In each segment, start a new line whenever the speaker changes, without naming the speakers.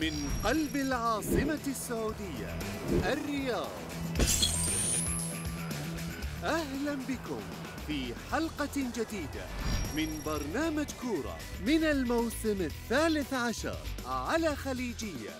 من قلب العاصمة السعودية الرياض أهلا بكم في حلقة جديدة من برنامج كورة من الموسم الثالث عشر على خليجية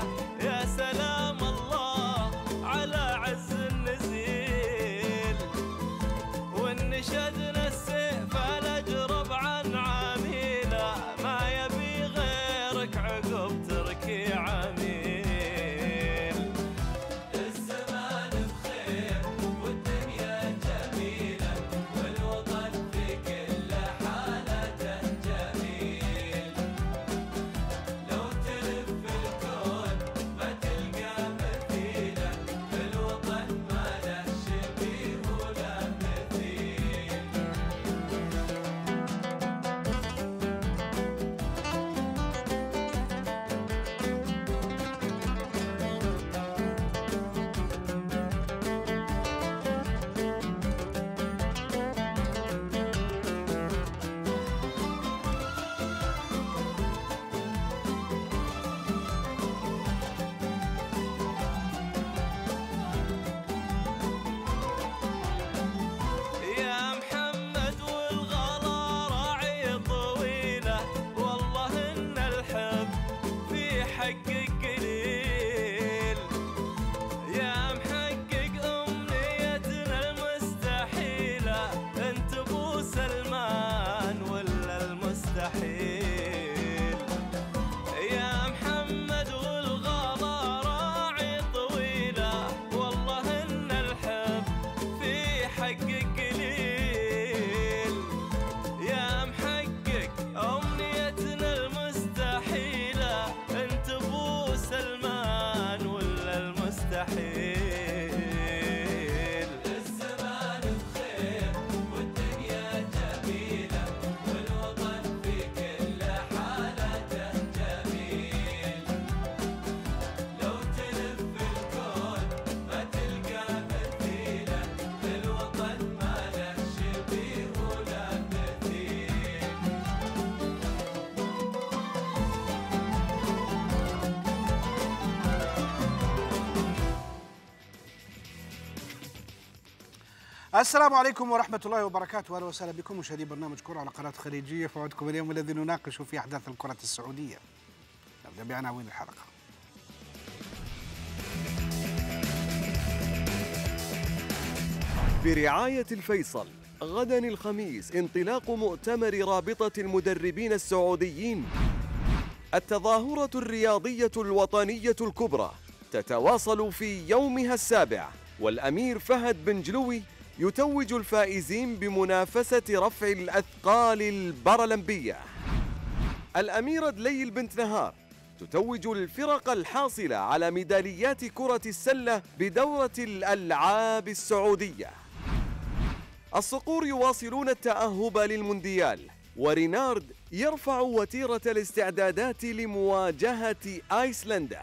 야
السلام عليكم ورحمة الله وبركاته، أهلا وسهلا بكم مشاهدي برنامج كرة على قناة خليجية، في اليوم الذي نناقش فيه أحداث الكرة السعودية. نبدأ بعناوين الحلقة.
برعاية الفيصل غدا الخميس انطلاق مؤتمر رابطة المدربين السعوديين التظاهرة الرياضية الوطنية الكبرى تتواصل في يومها السابع والأمير فهد بن جلوي يتوج الفائزين بمنافسة رفع الأثقال البارالمبية الأميرة دليل بنت نهار تتوج الفرق الحاصلة على ميداليات كرة السلة بدورة الألعاب السعودية الصقور يواصلون التأهب للمونديال ورينارد يرفع وتيرة الاستعدادات لمواجهة آيسلندا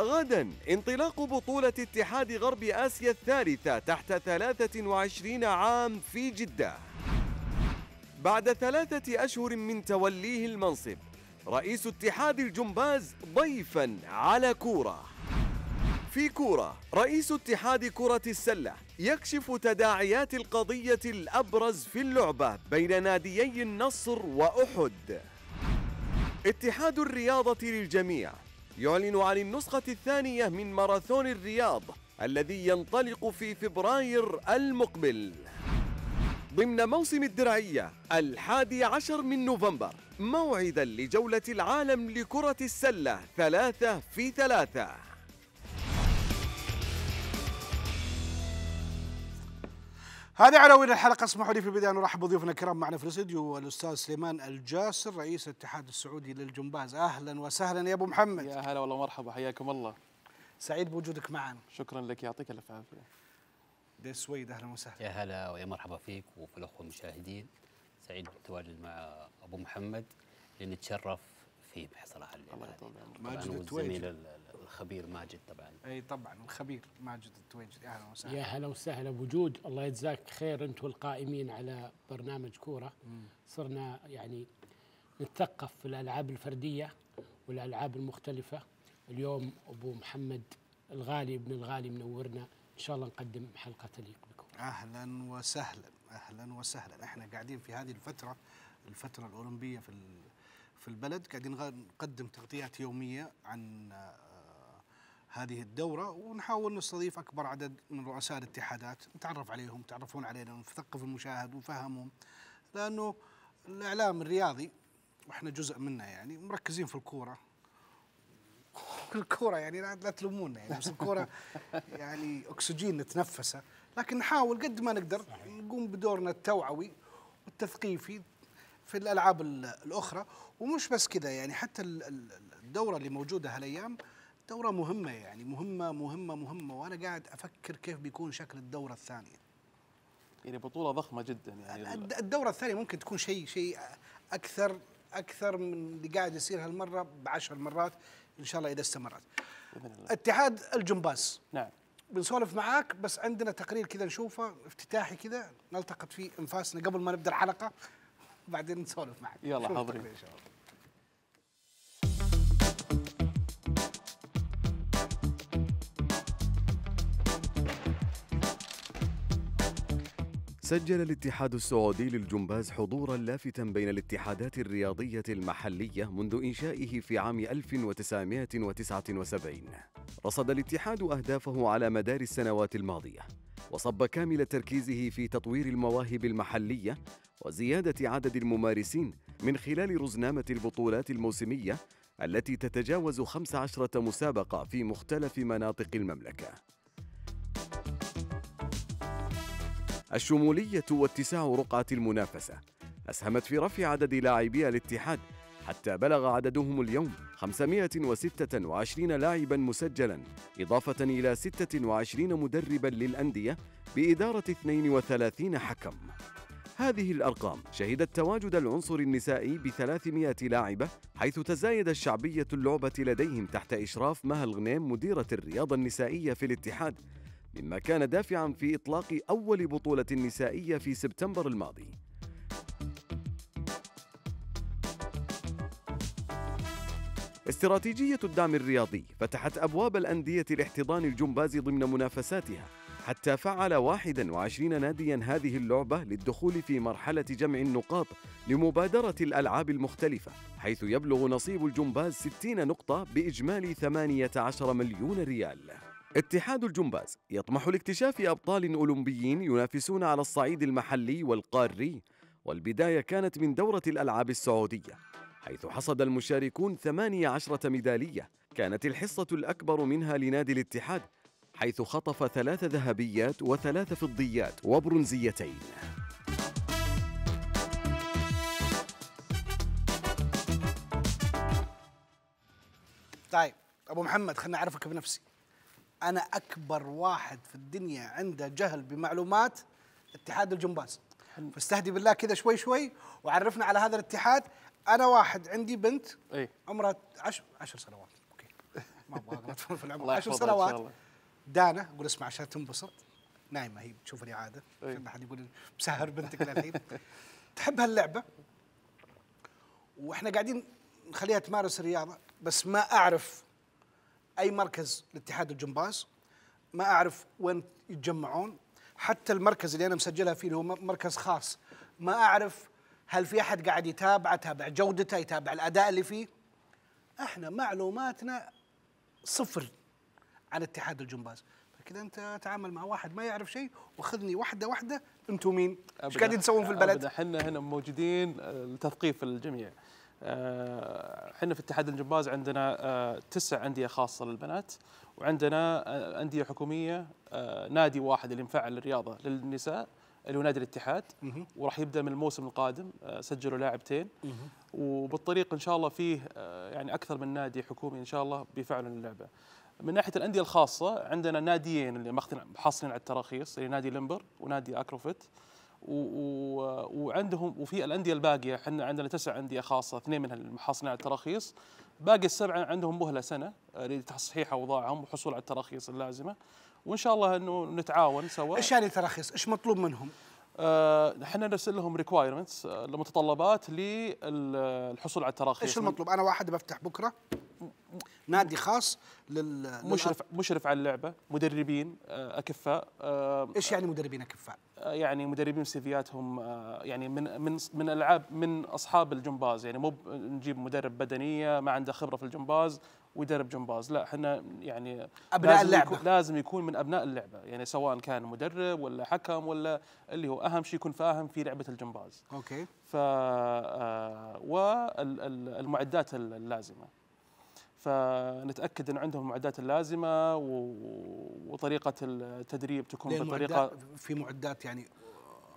غدا انطلاق بطولة اتحاد غرب آسيا الثالثة تحت 23 عام في جدة بعد ثلاثة أشهر من توليه المنصب رئيس اتحاد الجمباز ضيفا على كورة في كورة رئيس اتحاد كرة السلة يكشف تداعيات القضية الأبرز في اللعبة بين ناديي النصر وأحد اتحاد الرياضة للجميع يعلن عن النسخة الثانية من ماراثون الرياض الذي ينطلق في فبراير المقبل ضمن موسم الدرعية الحادي عشر من نوفمبر موعدا لجولة العالم لكرة السلة ثلاثة في ثلاثة هذه عناوين الحلقة اسمحوا لي في البداية
أن أرحب بضيوفنا الكرام معنا في الاستديو الأستاذ سليمان الجاسر رئيس الاتحاد السعودي للجمباز
أهلا وسهلا يا أبو محمد يا هلا والله مرحبا حياكم الله سعيد بوجودك معنا شكرا لك يعطيك الف عافيه
ديس سويد اهلا وسهلا يا هلا ويا مرحبا فيك وفي الاخوه المشاهدين سعيد بالتواجد مع ابو محمد لنتشرف فيه
بحصل على الله يطول عمرك ماجد التويجي الخبير ماجد طبعا اي طبعا الخبير ماجد التويجري اهلا وسهلا يا
هلا وسهلا بوجود الله يجزاك خير انت والقائمين على برنامج كوره صرنا يعني نتثقف في الالعاب الفرديه والالعاب المختلفه اليوم ابو محمد الغالي ابن الغالي
منورنا ان شاء الله نقدم حلقه تليق بكم اهلا وسهلا اهلا وسهلا احنا قاعدين في هذه الفتره الفتره الاولمبيه في في البلد قاعدين نقدم تغطيات يوميه عن هذه الدورة ونحاول نستضيف أكبر عدد من رؤساء الاتحادات نتعرف عليهم تعرفون علينا ونثقف المشاهد ونفهمهم لأنه الإعلام الرياضي وإحنا جزء منه يعني مركزين في الكورة الكورة يعني لا تلومونا يعني بس الكورة يعني أكسجين نتنفسه لكن نحاول قد ما نقدر نقوم بدورنا التوعوي والتثقيفي في الألعاب الأخرى ومش بس كذا يعني حتى الدورة اللي موجودة هالأيام دورة مهمة يعني مهمة مهمة مهمة وأنا قاعد أفكر كيف بيكون شكل الدورة الثانية
يعني بطولة ضخمة جدا يعني
الدورة الثانية ممكن تكون شيء شيء أكثر أكثر من اللي قاعد يصير هالمرة بعشر مرات إن شاء الله إذا استمرت بإذن الله اتحاد الجمباز نعم بنسولف معاك بس عندنا تقرير كذا نشوفه افتتاحي كذا نلتقط فيه انفاسنا قبل ما نبدا الحلقه بعدين نسولف معك يلا حاضرين ان
شاء الله
سجل الاتحاد السعودي للجمباز حضورا لافتا بين الاتحادات الرياضية المحلية منذ إنشائه في عام 1979 رصد الاتحاد أهدافه على مدار السنوات الماضية وصب كامل تركيزه في تطوير المواهب المحلية وزيادة عدد الممارسين من خلال رزنامة البطولات الموسمية التي تتجاوز 15 مسابقة في مختلف مناطق المملكة الشمولية واتساع رقعة المنافسة أسهمت في رفع عدد لاعبي الاتحاد حتى بلغ عددهم اليوم 526 لاعبا مسجلا إضافة إلى 26 مدربا للأندية بإدارة 32 حكم هذه الأرقام شهدت تواجد العنصر النسائي ب 300 لاعبة حيث تزايد الشعبية اللعبة لديهم تحت إشراف مها الغنيم مديرة الرياضة النسائية في الاتحاد مما كان دافعا في إطلاق أول بطولة نسائية في سبتمبر الماضي استراتيجية الدعم الرياضي فتحت أبواب الأندية لاحتضان الجمباز ضمن منافساتها حتى فعل 21 ناديا هذه اللعبة للدخول في مرحلة جمع النقاط لمبادرة الألعاب المختلفة حيث يبلغ نصيب الجمباز 60 نقطة بإجمالي 18 مليون ريال اتحاد الجمباز يطمح لاكتشاف أبطال أولمبيين ينافسون على الصعيد المحلي والقاري والبداية كانت من دورة الألعاب السعودية حيث حصد المشاركون 18 ميدالية كانت الحصة الأكبر منها لنادي الاتحاد حيث خطف ثلاث ذهبيات وثلاث فضيات وبرونزيتين
طيب أبو محمد خلنا أعرفك بنفسي انا اكبر واحد في الدنيا عنده جهل بمعلومات اتحاد الجمباز فاستهدي بالله كذا شوي شوي وعرفنا على هذا الاتحاد انا واحد عندي بنت ايه؟ عمرها 10 عشر سنوات اوكي ما ابغى اطول في العمر 10 سنوات دانا اقول اسمع عشان تنبسط نايمه هي تشوف الاعاده عشان ما حد يقول مسهر بنتك للحين تحب هاللعبه واحنا قاعدين نخليها تمارس الرياضه بس ما اعرف اي مركز لاتحاد الجمباز ما اعرف وين يتجمعون حتى المركز اللي انا مسجلها فيه اللي هو مركز خاص ما اعرف هل في احد قاعد يتابع يتابع جودته يتابع الاداء اللي فيه احنا معلوماتنا صفر عن اتحاد الجمباز كذا انت تعامل مع واحد ما يعرف شيء وخذني واحده واحده
انتم مين؟ ايش قاعدين تسوون في البلد؟ احنا هنا موجودين آه، لتثقيف الجميع. آه، احنا في اتحاد الجمباز عندنا آه، تسع انديه خاصه للبنات وعندنا آه، انديه حكوميه نادي واحد اللي مفعل الرياضه للنساء اللي هو نادي الاتحاد وراح يبدا من الموسم القادم سجلوا لاعبتين وبالطريق ان شاء الله فيه يعني اكثر من نادي حكومي ان شاء الله بيفعلوا اللعبه. من ناحيه الانديه الخاصه عندنا ناديين اللي ماخذين حاصلين على التراخيص اللي نادي لمبر ونادي اكروفيت. وعندهم وفي الانديه الباقيه احنا عندنا تسع انديه خاصه اثنين منها محصلين على التراخيص باقي السبعه عندهم مهله سنه لتصحيح اوضاعهم والحصول على التراخيص اللازمه وان شاء الله انه نتعاون سوا ايش يعني تراخيص؟ ايش مطلوب منهم؟ آه، احنا نرسل لهم ريكوايرمنتس آه، المتطلبات للحصول على التراخيص ايش المطلوب؟ انا
واحد بفتح بكره نادي
خاص لل مشرف مشرف على اللعبه مدربين آه، اكفاء آه، ايش يعني مدربين اكفاء آه، يعني مدربين سيفياتهم يعني من من من العاب من اصحاب الجمباز يعني مو نجيب مدرب بدنيه ما عنده خبره في الجمباز ويدرب جمباز لا احنا يعني ابناء لازم اللعبه يكون لازم يكون من ابناء اللعبه يعني سواء كان مدرب ولا حكم ولا اللي هو اهم شيء يكون فاهم في لعبه الجمباز اوكي ف والمعدات اللازمه فنتاكد ان عندهم المعدات اللازمه وطريقه التدريب تكون بطريقه
في معدات يعني آه،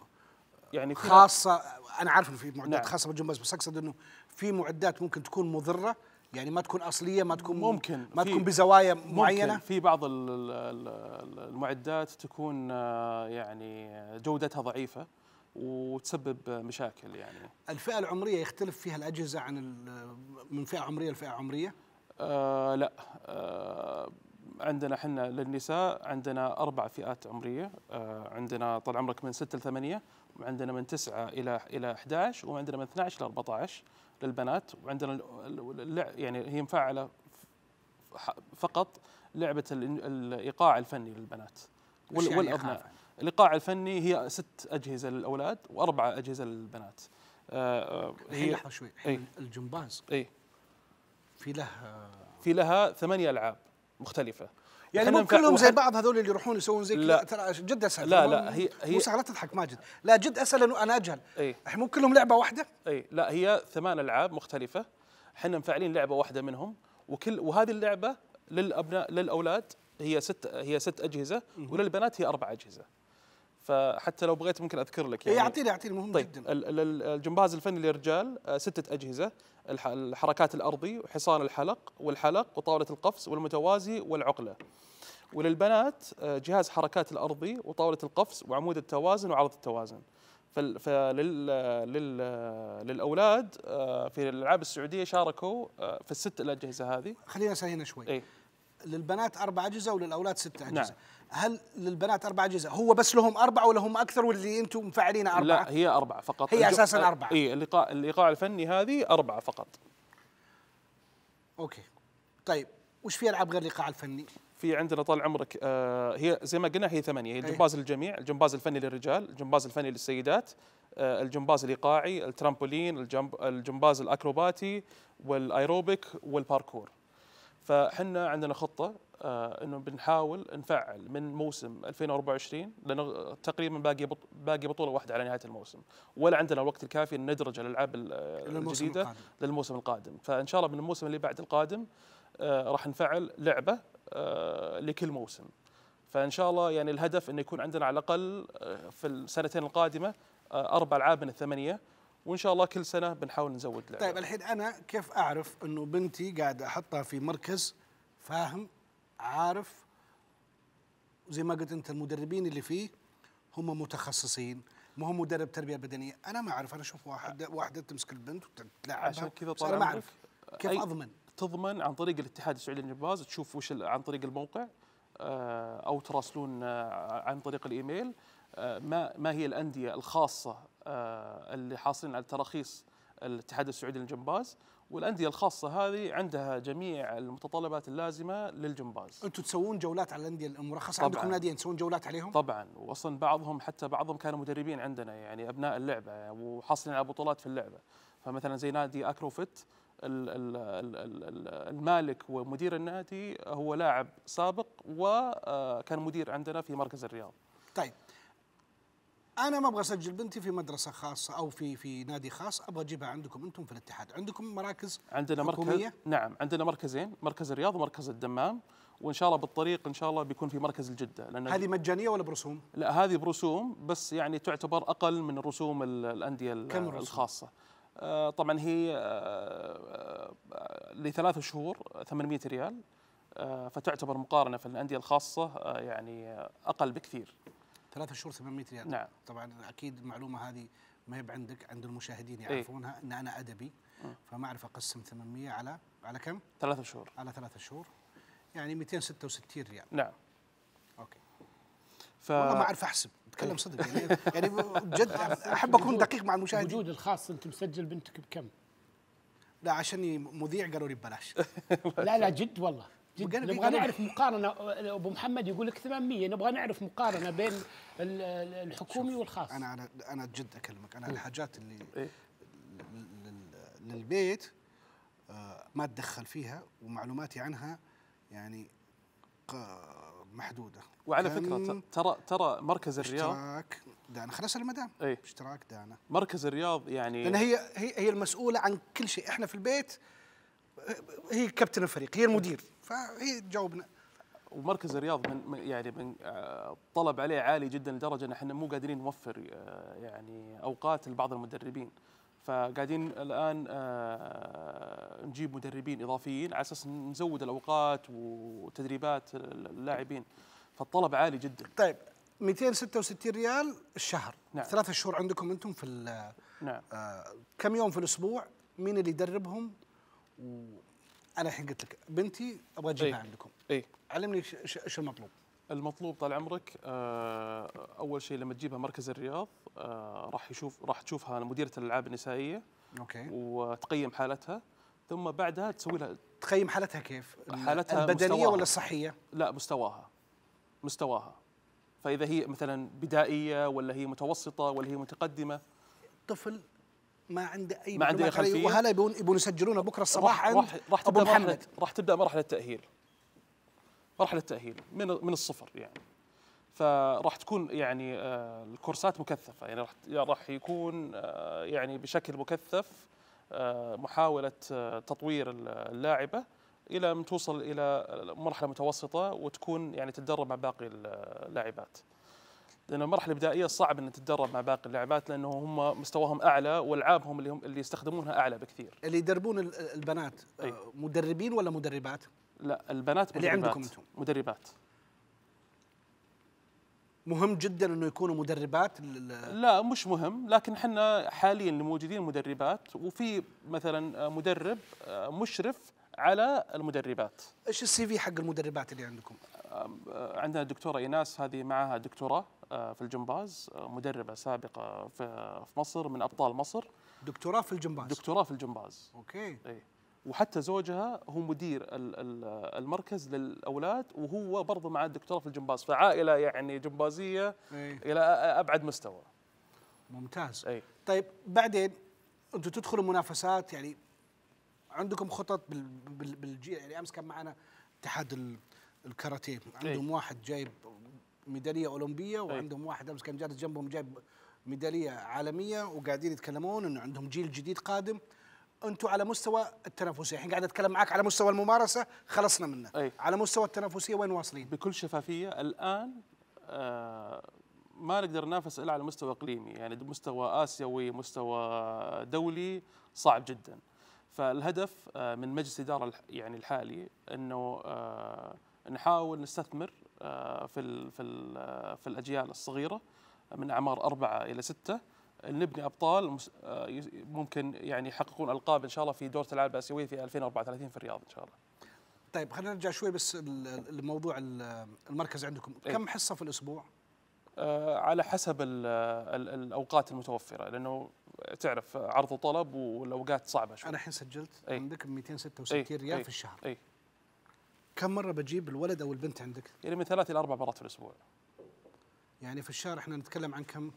يعني خاصه
انا عارف انه في معدات نعم. خاصه بالجمباز بس اقصد انه في معدات ممكن تكون مضره يعني ما تكون اصليه ما تكون ممكن ما تكون بزوايا معينه ممكن
في بعض المعدات تكون آه، يعني جودتها ضعيفه وتسبب مشاكل يعني الفئه العمريه يختلف فيها الاجهزه عن من فئه عمريه لفئه عمريه آه، لا آه عندنا احنا للنساء عندنا اربع فئات عمريه آه عندنا طال عمرك من 6 ل 8 وعندنا من 9 الى الى 11 وعندنا من 12 ل 14 للبنات وعندنا يعني هي مفعله فقط لعبه الايقاع الفني للبنات يعني والابناء يعني الايقاع الفني هي ست اجهزه للاولاد واربعه اجهزه للبنات آه, آه، هي لحظه شوي إيه. الجمباز اي في لها في لها ثمانية العاب مختلفه يعني مو كلهم زي بعض هذول اللي يروحون يسوون زي لا ترى جد اسهل لا لا هي هي موسى لا
تضحك ماجد لا جد اسهل لانه انا اجهل
اي مو كلهم لعبه واحده اي لا هي ثمان العاب مختلفه احنا مفعلين لعبه واحده منهم وكل وهذه اللعبه للابناء للاولاد هي ست هي ست اجهزه وللبنات هي اربع اجهزه فحتى لو بغيت ممكن اذكر لك يعني اعطيني اعطيني مهم طيب جدا الجمباز الفني للرجال آه، ستة اجهزه الحركات الأرضي وحصان الحلق والحلق وطاولة القفز والمتوازي والعقلة وللبنات آه، جهاز حركات الأرضي وطاولة القفز وعمود التوازن وعرض التوازن فللأولاد آه، في الألعاب السعودية شاركوا آه، في الست الأجهزة هذه خلينا اسال هنا شوي إيه؟ للبنات أربع أجهزة وللأولاد ست نعم. أجهزة نعم.
هل للبنات اربع اجهزه هو بس لهم اربعه ولا هم اكثر واللي انتم مفعلينه اربعه لا
هي اربعه فقط هي اساسا آه، اربعه اي اللقاء الايقاع الفني هذه اربعه فقط
اوكي طيب وش في العاب غير الايقاع الفني
في عندنا طال عمرك آه هي زي ما قلنا هي ثمانيه هي الجمباز للجميع الجمباز الفني للرجال الجمباز الفني للسيدات آه الجمباز الايقاعي الترامبولين الجمب الجمباز الاكروباتي والايروبيك والباركور فحنا عندنا خطه آه، انه بنحاول نفعل من موسم 2024 لانه تقريبا باقي باقي بطوله واحده على نهايه الموسم ولا عندنا الوقت الكافي ان ندرج الالعاب الجديده القادم. للموسم القادم فان شاء الله من الموسم اللي بعد القادم آه، راح نفعل لعبه آه، لكل موسم فان شاء الله يعني الهدف انه يكون عندنا على الاقل في السنتين القادمه اربع العاب من الثمانيه وان شاء الله كل سنه بنحاول نزود لعبه. طيب الحين
انا كيف اعرف انه بنتي قاعد احطها في مركز فاهم عارف زي ما قلت انت المدربين اللي فيه هم متخصصين ما هو مدرب تربيه بدنيه انا ما اعرف انا اشوف واحد واحده تمسك البنت وتلعبها عشان كذا طال عمرك ما اعرف
كيف اضمن تضمن عن طريق الاتحاد السعودي للجمباز تشوف وش عن طريق الموقع آه، او تراسلون آه، عن طريق الايميل آه، ما ما هي الانديه الخاصه اللي حاصلين على تراخيص الاتحاد السعودي للجمباز والانديه الخاصه هذه عندها جميع المتطلبات اللازمه للجمباز
انتم تسوون جولات على الانديه المرخصه طبعاً. عندكم ناديين
تسوون جولات عليهم طبعا واصلا بعضهم حتى بعضهم كانوا مدربين عندنا يعني ابناء اللعبه وحاصلين على بطولات في اللعبه فمثلا زي نادي اكروفيت المالك ومدير النادي هو لاعب سابق وكان آه، مدير عندنا في مركز الرياض
طيب انا ما ابغى اسجل بنتي في مدرسه خاصه او في في نادي خاص ابغى اجيبها عندكم انتم في الاتحاد عندكم مراكز
عندنا حكومية؟ مركز نعم عندنا مركزين مركز الرياض ومركز الدمام وان شاء الله بالطريق ان شاء الله بيكون في مركز الجده لان هذه
مجانيه ولا برسوم
لا هذه برسوم بس يعني تعتبر اقل من رسوم الانديه كم الخاصه آه، طبعا هي آه، آه، لثلاث شهور 800 ريال فتعتبر مقارنه في الانديه الخاصه يعني اقل بكثير
ثلاثة شهور 800 ريال نعم. طبعا اكيد المعلومه هذه ما هي عندك عند المشاهدين إيه. يعرفونها ان انا ادبي فما اعرف اقسم 800 على على كم؟ ثلاثة شهور على ثلاثة شهور يعني 266 ريال نعم اوكي ف... والله ما اعرف احسب اتكلم إيه. صدق يعني يعني بجد احب اكون دقيق مع المشاهدين الوجود الخاص انت مسجل بنتك بكم؟ لا عشان مذيع قالوا لي ببلاش لا لا جد والله نبغى نعرف
مقارنه أه، ابو محمد يقول لك 800 نبغى
نعرف مقارنه بين الحكومي والخاص انا انا انا جد اكلمك انا الحاجات اللي إيه؟ للبيت أه، ما اتدخل فيها ومعلوماتي عنها يعني محدوده وعلى فكره
ترى ترى مركز الرياض اشتراك دانا خلاص المدام ايه؟ اشتراك دانا مركز الرياض يعني لان هي
هي هي المسؤوله عن كل شيء احنا في البيت هي كابتن الفريق هي المدير
فهي تجاوبنا ومركز الرياض من يعني من آه، طلب عليه عالي جدا لدرجه ان احنا مو قادرين نوفر آه، يعني اوقات لبعض المدربين فقاعدين الان آه، نجيب مدربين اضافيين على اساس نزود الاوقات وتدريبات اللاعبين فالطلب عالي جدا. طيب 266 ريال الشهر
نعم. ثلاثة شهور عندكم انتم في نعم. آه كم يوم في الاسبوع؟ مين اللي يدربهم؟
انا الحين قلت لك بنتي
ابغى اجيبها إيه؟ عندكم
اي علمني ايش المطلوب المطلوب طال عمرك آه اول شيء لما تجيبها مركز الرياض آه راح يشوف راح تشوفها مديره الالعاب النسائيه اوكي وتقيم حالتها ثم بعدها تسوي لها
تقيم حالتها كيف؟ حالتها البدنيه مستواها. ولا
الصحيه؟ لا مستواها مستواها فاذا هي مثلا بدائيه ولا هي متوسطه ولا هي متقدمه طفل ما
عنده اي ما عنده اي خلفيه وهلا يبون يبون يسجلونه بكره الصباح راح عند راح ابو
محمد راح تبدا مرحله التاهيل مرحله التاهيل من من الصفر يعني فراح تكون يعني آه، الكورسات مكثفه يعني راح راح يكون آه، يعني بشكل مكثف آه، محاوله تطوير اللاعبه الى ان توصل الى مرحله متوسطه وتكون يعني تتدرب مع باقي اللاعبات لأن المرحلة البدائية صعب أن تتدرب مع باقي اللاعبات لأنه هم مستواهم أعلى وألعابهم اللي هم اللي يستخدمونها أعلى بكثير. اللي يدربون البنات آه، أي. مدربين ولا مدربات؟ لا البنات مدربات. اللي عندكم أنتم مدربات. مهم جدا انه يكونوا مدربات لا مش مهم لكن احنا حاليا موجودين مدربات وفي مثلا آه، مدرب آه، مشرف على المدربات
ايش السي في حق المدربات اللي عندكم
عندنا الدكتوره ايناس هذه معها دكتوره آه، في الجمباز آه، مدربه سابقه في مصر من ابطال مصر دكتوراه في الجمباز دكتوراه في الجمباز اوكي اي وحتى زوجها هو مدير المركز للاولاد وهو برضه معاه دكتوراه في الجمباز فعائله يعني جمبازيه أي. الى ابعد مستوى ممتاز أي. طيب
بعدين انتم تدخلوا منافسات يعني عندكم خطط بالجي يعني امس كان معنا اتحاد الكاراتيه عندهم أي. واحد جايب ميداليه اولمبيه طيب. وعندهم واحد امس كان جالس جنبهم جايب ميداليه عالميه وقاعدين يتكلمون انه عندهم جيل جديد قادم انتم على مستوى التنافسيه، الحين قاعد اتكلم معك على مستوى
الممارسه خلصنا منه، أي. طيب. على مستوى التنافسيه وين واصلين؟ بكل شفافيه الان آه ما نقدر ننافس الا على مستوى اقليمي، يعني مستوى اسيوي، مستوى دولي صعب جدا. فالهدف آه، من مجلس الاداره يعني الحالي انه آه، نحاول نستثمر آه، في الـ في الـ آه، في الاجيال الصغيره من اعمار اربعه الى سته نبني ابطال آه، ممكن يعني يحققون القاب ان شاء الله في دوره الالعاب الاسيويه في 2034 في الرياض ان شاء الله.
طيب خلينا نرجع شوي بس لموضوع المركز عندكم، إيه. كم حصه في الاسبوع؟
على حسب الـ الـ الاوقات المتوفره لانه تعرف عرض وطلب والاوقات صعبه شوي. انا الحين سجلت أي. عندك 266 إيه. ريال إيه. في الشهر. أي. كم مره بجيب الولد او البنت عندك؟ يعني من ثلاث الى اربع مرات في الاسبوع. يعني في الشهر احنا نتكلم عن كم؟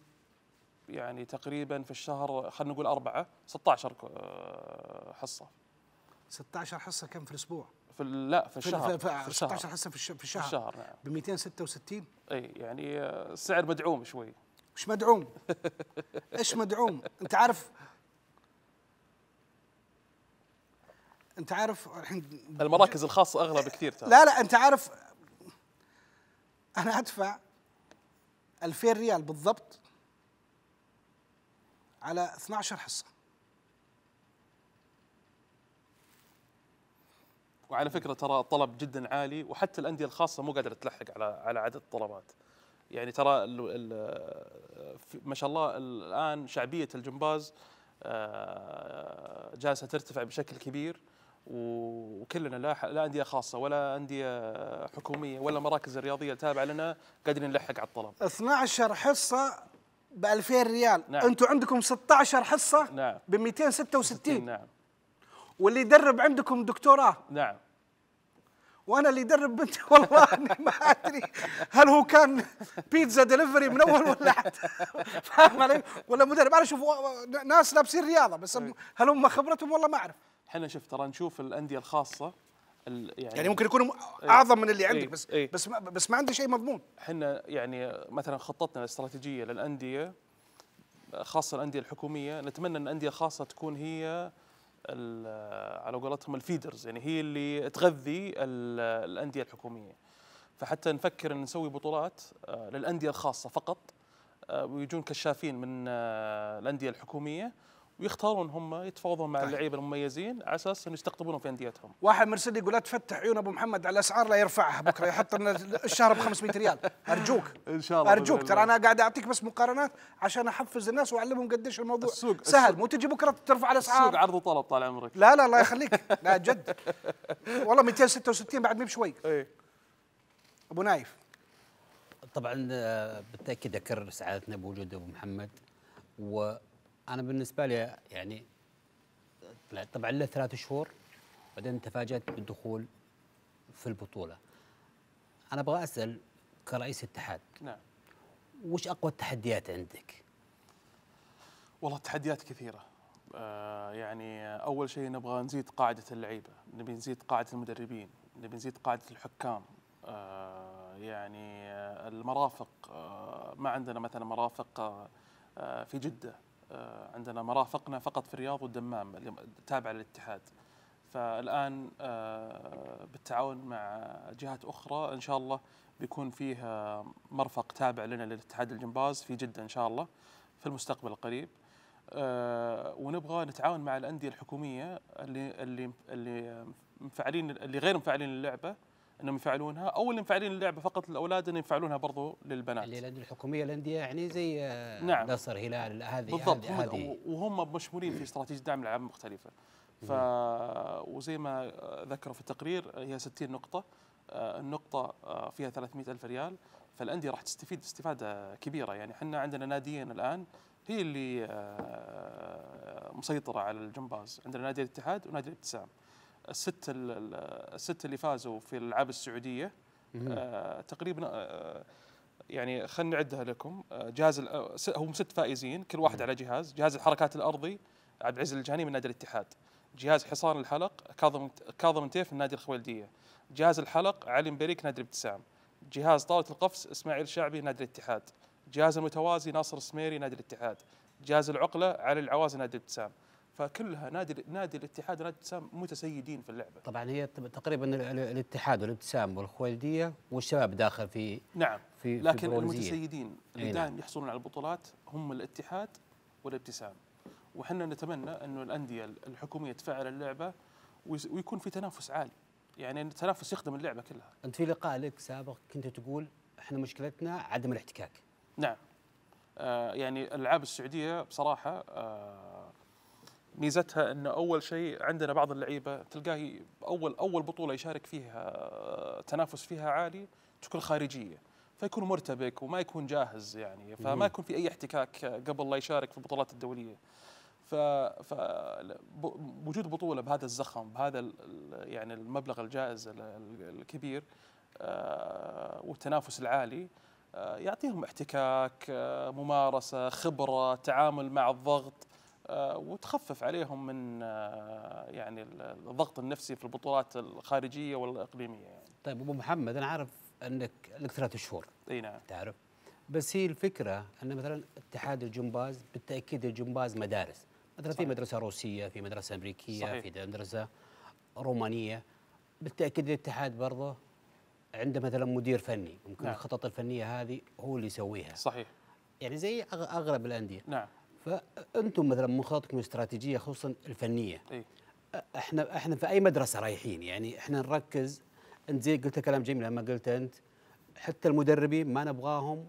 يعني تقريبا في الشهر خلينا نقول اربعه 16 آه، حصه.
16 حصه كم في
الاسبوع؟ في لا في الشهر في, في, في 16
حصه في الشهر في الشهر, الشهر نعم.
ب 266 اي يعني آه، السعر مدعوم شوي مش مدعوم ايش مدعوم؟ انت عارف
انت عارف الحين
المراكز الخاصه اغلى بكثير ترى لا لا انت
عارف انا ادفع 2000 ريال بالضبط على 12 حصه
وعلى فكره ترى الطلب جدا عالي وحتى الانديه الخاصه مو قادره تلحق على على عدد الطلبات يعني ترى الـ الـ ما شاء الله الان شعبيه الجمباز آه، جالسه ترتفع بشكل كبير وكلنا لا لا انديه خاصه ولا انديه حكوميه ولا مراكز رياضيه تابعه لنا قادرين نلحق على الطلب
12 حصه ب 2000 ريال نعم. انتم عندكم 16 حصه نعم. ب 266 نعم واللي يدرب عندكم دكتوراه نعم وانا اللي يدرب بنتي والله اني ما ادري هل هو كان بيتزا دليفري من اول ولا حتى فاهم علي ولا مدرب انا اشوف ناس لابسين رياضه بس إيه. هل هم خبرتهم والله ما اعرف
احنا شوف ترى نشوف الانديه الخاصه يعني, يعني ممكن يكون إيه. اعظم من اللي عندك إيه، بس ايه بس ما بس ما عندي شيء مضمون احنا يعني مثلا خطتنا الاستراتيجيه للانديه خاصه الانديه الحكوميه نتمنى ان الانديه الخاصه تكون هي على قولتهم الفيدرز يعني هي اللي تغذي الانديه الحكوميه فحتى نفكر ان نسوي بطولات آه، للانديه الخاصه فقط آه، ويجون كشافين من آه، الانديه الحكوميه ويختارون هم يتفاوضون مع طيب. اللعيبه المميزين على اساس انه يستقطبونهم في انديتهم. واحد
مرسيدس يقول لا تفتح عيون ابو محمد على الاسعار لا يرفعها بكره يحط لنا الشهر ب 500 ريال ارجوك
ان شاء الله ارجوك ترى انا
قاعد اعطيك بس مقارنات عشان احفز الناس واعلمهم قديش الموضوع السوق سهل السوق مو تجي بكره ترفع الاسعار السوق
عرض وطلب طال عمرك لا لا الله يخليك لا جد
والله 266 بعد ما بشوي اي ابو نايف
طبعا آه، بالتاكيد اكرر سعادتنا بوجود ابو محمد و انا بالنسبه لي يعني طبعا له ثلاث شهور بعدين تفاجات بالدخول في البطوله انا ابغى اسال كرئيس اتحاد نعم وش اقوى التحديات عندك؟
والله التحديات كثيره آه يعني اول شيء نبغى نزيد قاعده اللعيبه، نبي نزيد قاعده المدربين، نبي نزيد قاعده الحكام آه يعني آه، المرافق آه ما عندنا مثلا مرافق آه، آه، في جده آه، عندنا مرافقنا فقط في الرياض والدمام تابعه للاتحاد فالان آه، بالتعاون مع جهات اخرى ان شاء الله بيكون فيه مرفق تابع لنا للاتحاد الجمباز في جده ان شاء الله في المستقبل القريب آه، ونبغى نتعاون مع الانديه الحكوميه اللي اللي اللي مفعلين اللي غير مفعلين اللعبة انهم يفعلونها او اللي مفعلين اللعبه فقط للاولاد انهم يفعلونها برضو للبنات اللي الانديه
الحكوميه الانديه يعني زي آه،
نعم. نصر هلال هذه بالضبط هذه, هذه وهم مشمولين في استراتيجيه دعم الالعاب المختلفه ف وزي ما ذكروا في التقرير هي 60 نقطه آه، النقطه آه، فيها 300 الف ريال فالانديه راح تستفيد استفاده كبيره يعني احنا عندنا ناديين الان هي اللي مسيطره على الجمباز عندنا نادي الاتحاد ونادي الابتسام الست الست اللي فازوا في الالعاب السعوديه آه تقريبا آه يعني خلينا نعدها لكم آه جهاز آه، هم ست فائزين كل واحد مم. على جهاز جهاز الحركات الارضي عبد العزيز الجهني من نادي الاتحاد جهاز حصان الحلق كاظم كاظم تيف من نادي الخويلديه جهاز الحلق علي مبريك نادي الابتسام جهاز طاوله القفز اسماعيل شعبي نادي الاتحاد جهاز المتوازي ناصر السميري نادي الاتحاد جهاز العقله علي العوازي نادي الابتسام فكلها نادي نادي الاتحاد ونادي الابتسام متسيدين في اللعبه. طبعا هي
تقريبا الاتحاد والابتسام والخويلديه والشباب داخل في نعم في لكن في المتسيدين اللي إيه، دائما
نعم. يحصلون على البطولات هم الاتحاد والابتسام. وحنا نتمنى انه الانديه الحكوميه تفعل اللعبه ويكون في تنافس عالي. يعني التنافس يخدم اللعبه كلها.
انت في لقاء لك سابق كنت تقول احنا مشكلتنا عدم الاحتكاك.
نعم. آه يعني الالعاب السعوديه بصراحه آه ميزتها ان اول شيء عندنا بعض اللعيبه تلقاه اول اول بطوله يشارك فيها آه، تنافس فيها عالي تكون خارجيه فيكون مرتبك وما يكون جاهز يعني فما يكون في اي احتكاك قبل لا يشارك في البطولات الدوليه ف وجود بطوله بهذا الزخم بهذا يعني المبلغ الجائز الكبير آه، والتنافس العالي آه، يعطيهم احتكاك ممارسه خبره تعامل مع الضغط آه، وتخفف عليهم من آه، يعني الضغط النفسي في البطولات الخارجيه والاقليميه يعني.
طيب ابو محمد انا عارف انك لك ثلاث شهور اي نعم تعرف بس هي الفكره ان مثلا اتحاد الجمباز بالتاكيد الجمباز مدارس مثلا في مدرسه روسيه في مدرسه امريكيه صحيح. في مدرسه رومانيه بالتاكيد الاتحاد برضه عنده مثلا مدير فني ممكن نعم. الخطط الفنيه هذه هو اللي يسويها صحيح يعني زي اغلب الانديه نعم فانتم مثلا من خططكم الاستراتيجيه خصوصا الفنيه إيه؟ احنا احنا في اي مدرسه رايحين يعني احنا نركز انت زي قلت كلام جميل لما قلت انت حتى المدربين ما نبغاهم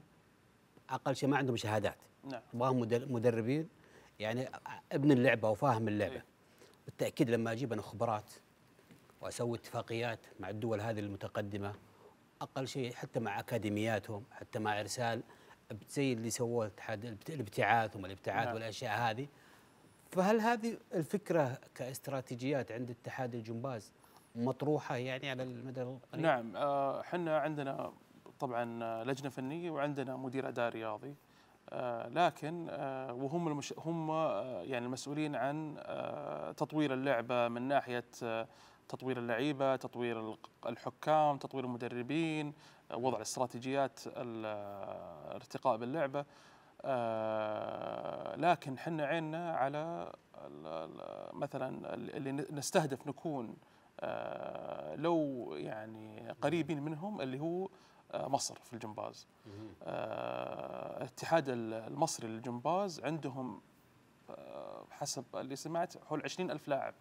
اقل شيء ما عندهم شهادات نعم نبغاهم مدربين يعني ابن اللعبه وفاهم اللعبه إيه؟ بالتاكيد لما اجيب انا خبرات واسوي اتفاقيات مع الدول هذه المتقدمه اقل شيء حتى مع اكاديمياتهم حتى مع ارسال زي اللي سووه الاتحاد الابتعاث وما الابتعاث نعم. والاشياء هذه فهل هذه الفكره كاستراتيجيات عند اتحاد الجمباز مطروحه يعني على المدى القريب؟
نعم احنا آه، عندنا طبعا لجنه فنيه وعندنا مدير اداء رياضي آه، لكن آه، وهم المش... هم يعني المسؤولين عن تطوير اللعبه من ناحيه تطوير اللعيبه، تطوير الحكام، تطوير المدربين، وضع استراتيجيات الارتقاء باللعبه آه، لكن حنا عيننا على مثلا اللي نستهدف نكون آه، لو يعني قريبين منهم اللي هو آه، مصر في الجمباز الاتحاد المصري للجمباز عندهم حسب اللي سمعت حول عشرين ألف لاعب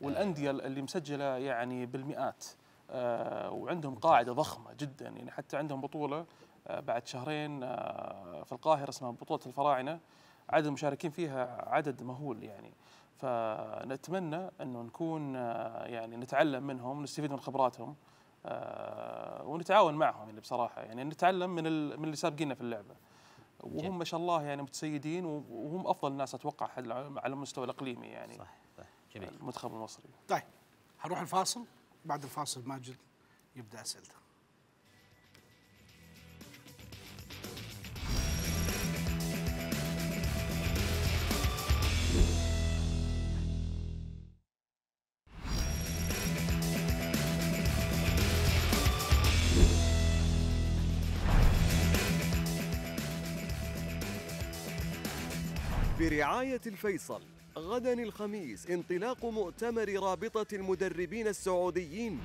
والأندية اللي مسجلة يعني بالمئات آه، وعندهم قاعده ضخمه جدا يعني حتى عندهم بطوله آه، بعد شهرين آه، في القاهره اسمها بطوله الفراعنه عدد المشاركين فيها عدد مهول يعني فنتمنى انه نكون يعني نتعلم منهم نستفيد من خبراتهم ونتعاون معهم يعني بصراحه يعني نتعلم من من اللي سابقينا في اللعبه وهم ما شاء الله يعني متسيدين وهم افضل الناس اتوقع على المستوى الاقليمي يعني صح صح جميل المنتخب المصري طيب هنروح الفاصل
بعد الفاصل ماجد يبدا اسئلته
برعاية الفيصل غدا الخميس انطلاق مؤتمر رابطة المدربين السعوديين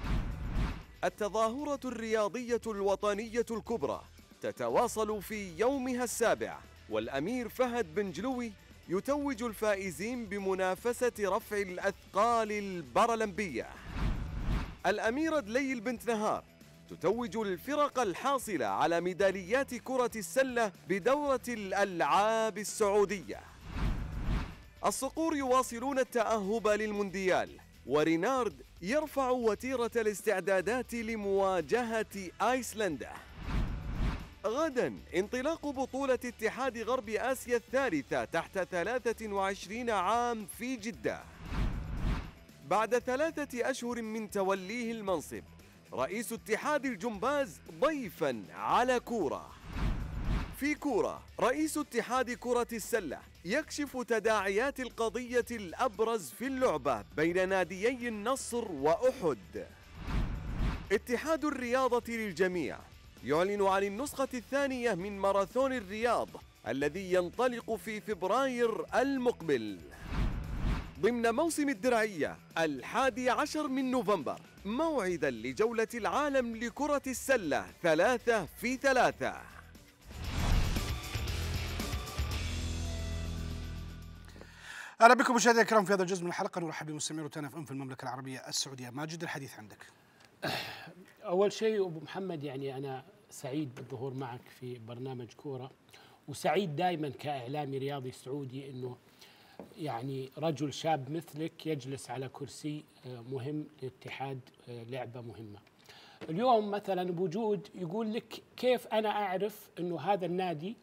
التظاهرة الرياضية الوطنية الكبرى تتواصل في يومها السابع والأمير فهد بن جلوي يتوج الفائزين بمنافسة رفع الأثقال البارالمبية الأميرة دليل بنت نهار تتوج الفرق الحاصلة على ميداليات كرة السلة بدورة الألعاب السعودية الصقور يواصلون التأهب للمونديال ورينارد يرفع وتيرة الاستعدادات لمواجهة آيسلندا غدا انطلاق بطولة اتحاد غرب آسيا الثالثة تحت 23 عام في جدة بعد ثلاثة أشهر من توليه المنصب رئيس اتحاد الجمباز ضيفا على كورة في كورة رئيس اتحاد كرة السلة يكشف تداعيات القضية الأبرز في اللعبة بين ناديي النصر وأحد اتحاد الرياضة للجميع يعلن عن النسخة الثانية من ماراثون الرياض الذي ينطلق في فبراير المقبل ضمن موسم الدرعية الحادي عشر من نوفمبر موعدا لجولة العالم لكرة السلة ثلاثة في ثلاثة
اهلا بكم مشاهدينا الكرام في هذا الجزء من الحلقه نرحب بمستمعي روتانا اف في المملكه العربيه السعوديه ماجد الحديث عندك اول شيء ابو محمد يعني انا سعيد بالظهور معك في
برنامج كوره وسعيد دائما كاعلامي رياضي سعودي انه يعني رجل شاب مثلك يجلس على كرسي آه، مهم لاتحاد آه، لعبه مهمه اليوم مثلا بوجود يقول لك كيف انا اعرف انه هذا النادي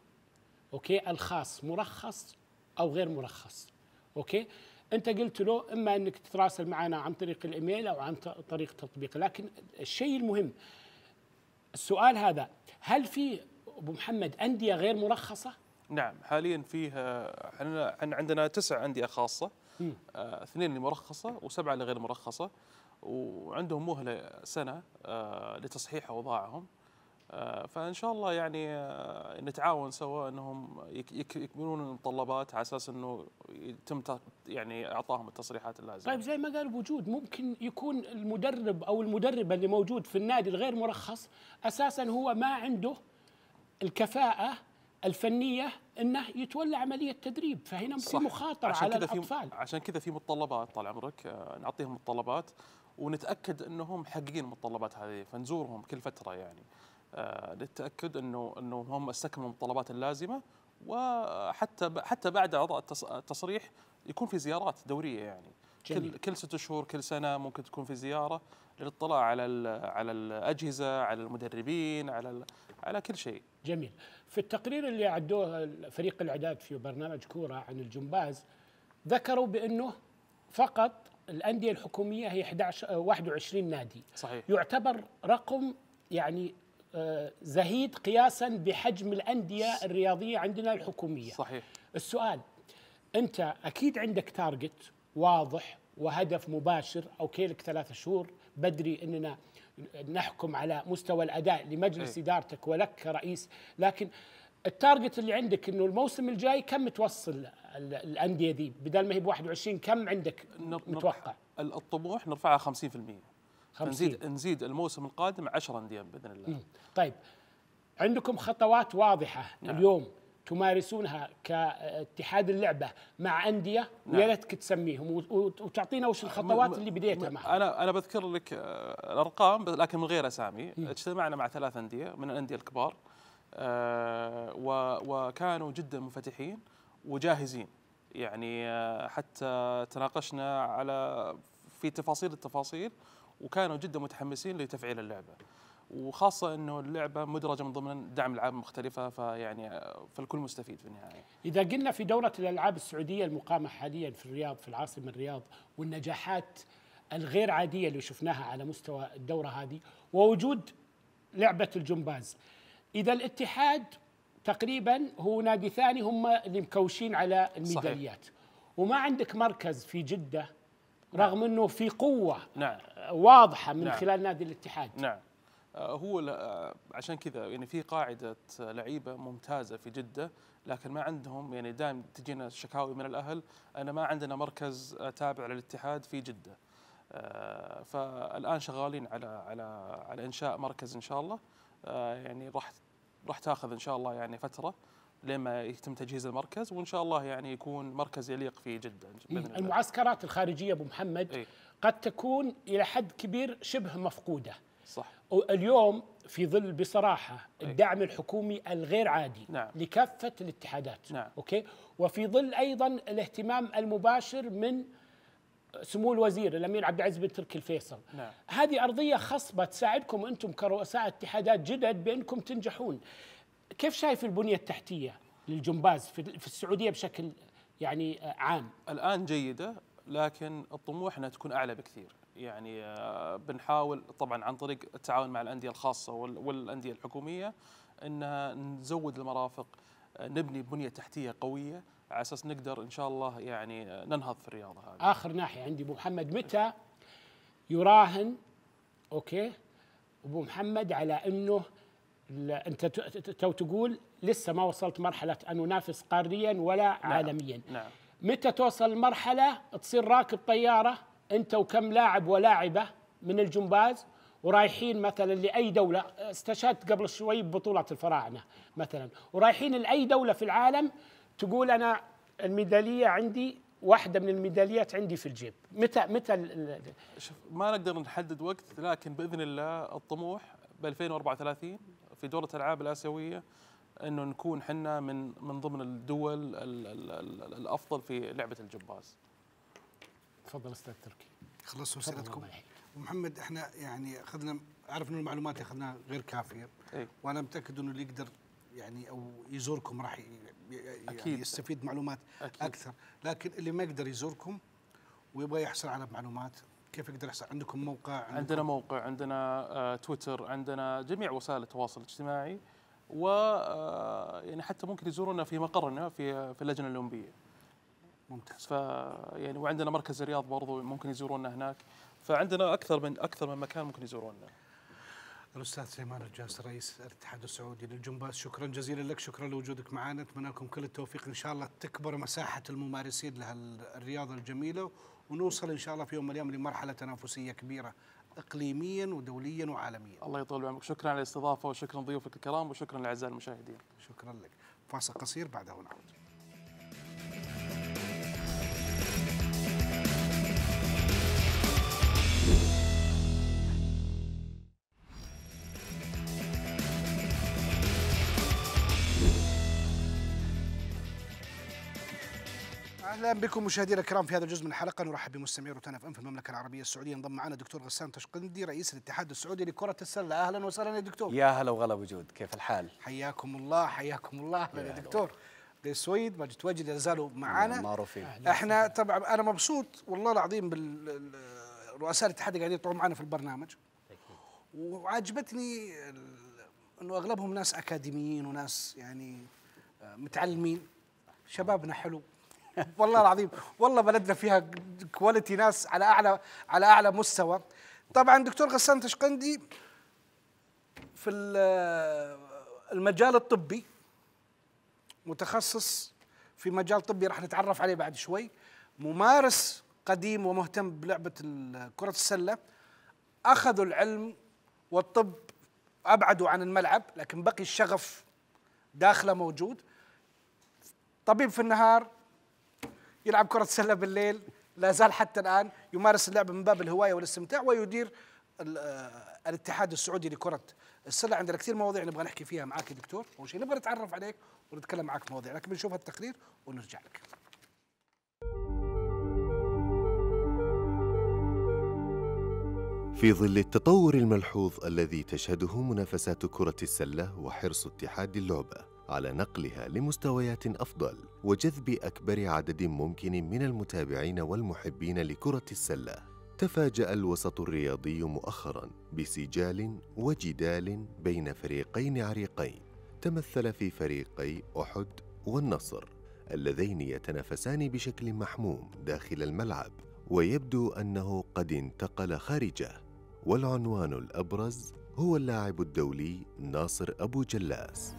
اوكي الخاص مرخص او غير مرخص اوكي انت قلت له اما انك تتراسل معنا عن طريق الايميل او عن طريق تطبيق لكن الشيء المهم السؤال هذا هل في ابو محمد انديه غير مرخصه
نعم حاليا فيها احنا عندنا تسع انديه خاصه آه اثنين لمرخصه وسبعه لغير مرخصه وعندهم مهله سنه آه، لتصحيح اوضاعهم آه، فان شاء الله يعني آه، نتعاون سوا انهم يكملون المتطلبات على اساس انه يتم يعني اعطاهم التصريحات اللازمه. طيب زي
ما قال بوجود ممكن يكون المدرب او المدربه اللي موجود في النادي الغير مرخص اساسا هو ما عنده الكفاءه الفنيه انه يتولى عمليه تدريب فهنا في مخاطره على الاطفال.
في عشان كذا في متطلبات طال عمرك آه، نعطيهم متطلبات ونتاكد انهم محققين المتطلبات هذه فنزورهم كل فتره يعني. آه، للتاكد انه انه هم استكملوا المتطلبات اللازمه وحتى حتى بعد اعضاء التصريح يكون في زيارات دوريه يعني جميل. كل كل ست شهور كل سنه ممكن تكون في زياره للاطلاع على على الاجهزه على المدربين على على كل شيء جميل
في التقرير اللي اعدوه فريق الاعداد في برنامج كوره عن الجمباز ذكروا بانه فقط الانديه الحكوميه هي 11 21 نادي صحيح يعتبر رقم يعني زهيد قياسا بحجم الانديه الرياضيه عندنا الحكوميه صحيح السؤال انت اكيد عندك تارجت واضح وهدف مباشر او كيلك ثلاثة شهور بدري اننا نحكم على مستوى الاداء لمجلس أي. ادارتك ولك كرئيس لكن التارجت اللي عندك انه الموسم الجاي كم توصل الانديه دي بدل ما هي ب 21 كم عندك متوقع
الطموح نرفعها 50% نزيد نزيد الموسم القادم 10 انديه باذن الله مم. طيب عندكم خطوات
واضحه نعم. اليوم تمارسونها كاتحاد اللعبه مع انديه نعم. ويا ريتك تسميهم وتعطينا وش الخطوات اللي بديتها معها.
انا انا بذكر لك آه، الارقام لكن من غير اسامي، اجتمعنا مع ثلاث انديه من الانديه الكبار آه وكانوا جدا منفتحين وجاهزين يعني آه، حتى تناقشنا على في تفاصيل التفاصيل وكانوا جدا متحمسين لتفعيل اللعبه وخاصة أنه اللعبة مدرجة من ضمن دعم العاب مختلفة فيعني فالكل مستفيد في النهاية
إذا قلنا في دورة الألعاب السعودية المقامة حاليا في الرياض في العاصمة الرياض والنجاحات الغير عادية اللي شفناها على مستوى الدورة هذه ووجود لعبة الجمباز إذا الاتحاد تقريبا هو نادي ثاني هم اللي مكوشين على الميداليات صحيح. وما عندك مركز في جدة رغم نعم. انه في قوه نعم. واضحه من نعم. خلال نادي الاتحاد
نعم آه، هو آه، عشان كذا يعني في قاعده لعيبه ممتازه في جده لكن ما عندهم يعني دائما تجينا شكاوي من الاهل انا ما عندنا مركز آه، تابع للاتحاد في جده فالان شغالين على على على انشاء مركز ان شاء الله يعني راح راح تاخذ ان شاء الله يعني فتره لما يتم تجهيز المركز وان شاء الله يعني يكون مركز يليق في جده إيه، باذن الله.
المعسكرات الخارجيه ابو محمد إيه؟ قد تكون الى حد كبير شبه مفقوده. صح. اليوم في ظل بصراحه إيه؟ الدعم الحكومي الغير عادي نعم. لكافه الاتحادات نعم. اوكي وفي ظل ايضا الاهتمام المباشر من سمو الوزير الامير عبد العزيز بن تركي الفيصل نعم. هذه ارضيه خصبه تساعدكم انتم كرؤساء اتحادات جدد بانكم تنجحون كيف شايف البنيه التحتيه للجمباز في السعوديه بشكل يعني آه، عام
الان جيده لكن الطموح انها تكون اعلى بكثير يعني آه، بنحاول طبعا عن طريق التعاون مع الانديه الخاصه والانديه الحكوميه انها نزود المرافق آه، نبني بنيه تحتيه قويه على اساس نقدر ان شاء الله يعني ننهض في الرياضه هذه.
اخر ناحيه عندي ابو محمد متى يراهن اوكي ابو محمد على انه انت تو تقول لسه ما وصلت مرحله ان انافس قاريا ولا نعم عالميا نعم متى توصل مرحله تصير راكب طياره انت وكم لاعب ولاعبه من الجمباز ورايحين مثلا لاي دوله استشهدت قبل شوي ببطوله الفراعنه مثلا ورايحين لاي دوله في العالم تقول انا الميداليه عندي واحده من الميداليات عندي في الجيب متى متى
شوف ما نقدر نحدد وقت لكن باذن الله الطموح ب 2034 في دوره الالعاب الاسيويه انه نكون حنا من من ضمن الدول الـ الـ الـ الافضل في لعبه الجباز.
تفضل استاذ تركي. خلصوا اسئلتكم. ومحمد احنا يعني اخذنا اعرف انه المعلومات اللي اخذناها غير كافيه أي. وانا متاكد انه اللي يقدر يعني او يزوركم راح يعني
أكيد. يستفيد
معلومات أكيد. اكثر لكن اللي ما يقدر يزوركم ويبغى يحصل على معلومات كيف يقدر يحصل عندكم موقع عندكم عندنا
موقع عندنا آه تويتر عندنا جميع وسائل التواصل الاجتماعي و آه، يعني حتى ممكن يزورونا في مقرنا في في اللجنه الاولمبيه ممتاز ف يعني وعندنا مركز الرياض برضو ممكن يزورونا هناك فعندنا اكثر من اكثر من مكان ممكن يزورونا
الاستاذ سليمان الجاس رئيس الاتحاد السعودي للجمباز شكرا جزيلا لك شكرا لوجودك معنا اتمنى لكم كل التوفيق ان شاء الله تكبر مساحه الممارسين لهالرياضه الجميله ونوصل ان شاء الله في يوم من الايام لمرحله تنافسيه كبيره اقليميا
ودوليا وعالميا. الله يطول بعمرك، شكرا على الاستضافه وشكرا لضيوفك الكرام وشكرا لاعزائي المشاهدين. شكرا لك، فاصل قصير بعده نعود.
اهلا بكم مشاهدينا الكرام في هذا الجزء من الحلقه نرحب بمستمعي روتانا في في المملكه العربيه السعوديه انضم معنا دكتور غسان تشقندي رئيس الاتحاد السعودي لكره السله اهلا وسهلا يا دكتور يا هلا وغلا وجود كيف الحال حياكم الله حياكم الله اهلا يا, دكتور السويد ماجد تتواجد لا زالوا معنا
معروفين
احنا طبعا انا مبسوط والله العظيم رؤساء الاتحاد قاعدين يطلعوا معنا في البرنامج وعجبتني انه اغلبهم ناس اكاديميين وناس يعني آه، متعلمين شبابنا حلو والله العظيم والله بلدنا فيها كواليتي ناس على اعلى على اعلى مستوى طبعا دكتور غسان تشقندي في المجال الطبي متخصص في مجال طبي راح نتعرف عليه بعد شوي ممارس قديم ومهتم بلعبه كره السله اخذوا العلم والطب ابعدوا عن الملعب لكن بقي الشغف داخله موجود طبيب في النهار يلعب كرة سلة بالليل لا زال حتى الآن يمارس اللعب من باب الهواية والاستمتاع ويدير آه، الاتحاد السعودي لكرة السلة عندنا كثير مواضيع نبغى نحكي فيها معاك يا دكتور أول شيء نبغى نتعرف عليك ونتكلم معاك في مواضيع لكن بنشوف التقرير ونرجع لك
في ظل التطور الملحوظ الذي تشهده منافسات كرة السلة وحرص اتحاد اللعبة على نقلها لمستويات افضل وجذب اكبر عدد ممكن من المتابعين والمحبين لكره السله تفاجا الوسط الرياضي مؤخرا بسجال وجدال بين فريقين عريقين تمثل في فريقي احد والنصر اللذين يتنافسان بشكل محموم داخل الملعب ويبدو انه قد انتقل خارجه والعنوان الابرز هو اللاعب الدولي ناصر ابو جلاس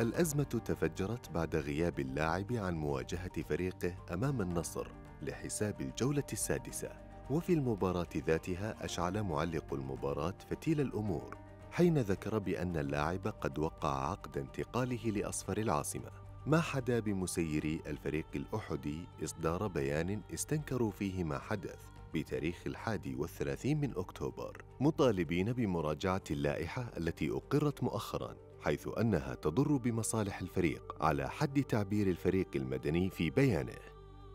الأزمة تفجرت بعد غياب اللاعب عن مواجهة فريقه أمام النصر لحساب الجولة السادسة وفي المباراة ذاتها أشعل معلق المباراة فتيل الأمور حين ذكر بأن اللاعب قد وقع عقد انتقاله لأصفر العاصمة ما حدا بمسيري الفريق الأحدي إصدار بيان استنكروا فيه ما حدث بتاريخ الحادي والثلاثين من أكتوبر مطالبين بمراجعة اللائحة التي أقرت مؤخراً حيث أنها تضر بمصالح الفريق على حد تعبير الفريق المدني في بيانه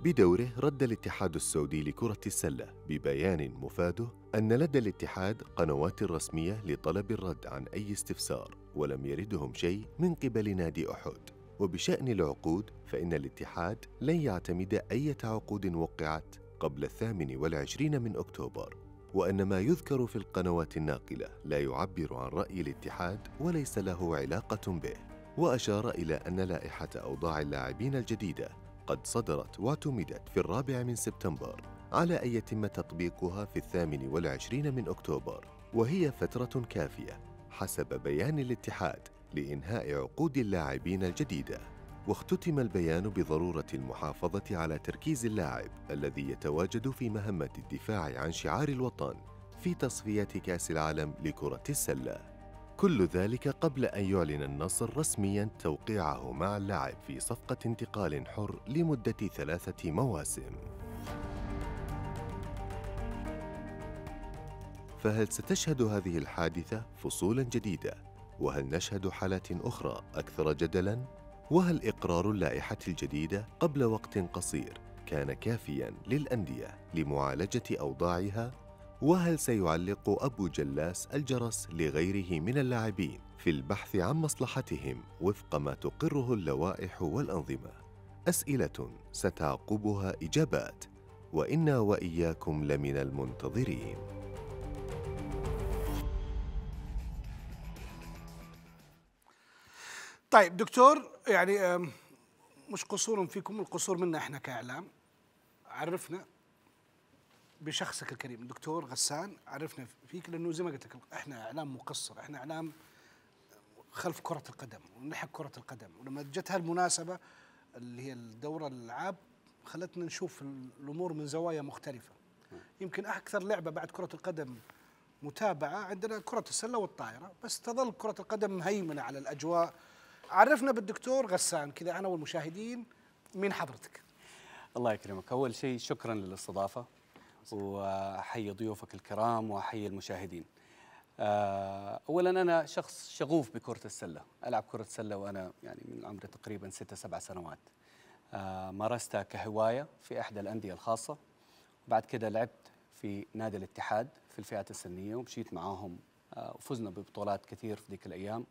بدوره رد الاتحاد السعودي لكرة السلة ببيان مفاده أن لدى الاتحاد قنوات رسمية لطلب الرد عن أي استفسار ولم يردهم شيء من قبل نادي أحد وبشأن العقود فإن الاتحاد لن يعتمد أي عقود وقعت قبل الثامن والعشرين من أكتوبر وأن ما يذكر في القنوات الناقلة لا يعبر عن رأي الاتحاد وليس له علاقة به وأشار إلى أن لائحة أوضاع اللاعبين الجديدة قد صدرت واعتمدت في الرابع من سبتمبر على أن يتم تطبيقها في الثامن والعشرين من أكتوبر وهي فترة كافية حسب بيان الاتحاد لإنهاء عقود اللاعبين الجديدة واختتم البيان بضرورة المحافظة على تركيز اللاعب الذي يتواجد في مهمة الدفاع عن شعار الوطن في تصفية كأس العالم لكرة السلة. كل ذلك قبل أن يعلن النصر رسمياً توقيعه مع اللاعب في صفقة انتقال حر لمدة ثلاثة مواسم. فهل ستشهد هذه الحادثة فصولاً جديدة؟ وهل نشهد حالات أخرى أكثر جدلاً؟ وهل إقرار اللائحة الجديدة قبل وقت قصير كان كافيا للأندية لمعالجة أوضاعها؟ وهل سيعلق أبو جلاس الجرس لغيره من اللاعبين في البحث عن مصلحتهم وفق ما تقره اللوائح والأنظمة؟ أسئلة ستعقبها إجابات وإنا وإياكم لمن المنتظرين.
طيب دكتور يعني مش قصور فيكم القصور منا احنا كاعلام عرفنا بشخصك الكريم الدكتور غسان عرفنا فيك لانه زي ما قلت لك احنا اعلام مقصر احنا اعلام خلف كره القدم ونحب كره القدم ولما جت هالمناسبه اللي هي الدوره الالعاب خلتنا نشوف الامور من زوايا مختلفه يمكن اكثر لعبه بعد كره القدم متابعه عندنا كره السله والطائره بس تظل كره القدم مهيمنه على الاجواء عرفنا بالدكتور غسان كذا انا والمشاهدين مين حضرتك
الله يكرمك اول شيء شكرا للاستضافه واحيي ضيوفك الكرام واحيي المشاهدين آه، اولا انا شخص شغوف بكره السله العب كره سله وانا يعني من عمري تقريبا ستة سبع سنوات آه، مارستها كهوايه في احدى الانديه الخاصه بعد كده لعبت في نادي الاتحاد في الفئات السنيه ومشيت معاهم آه، وفزنا ببطولات كثير في ذيك الايام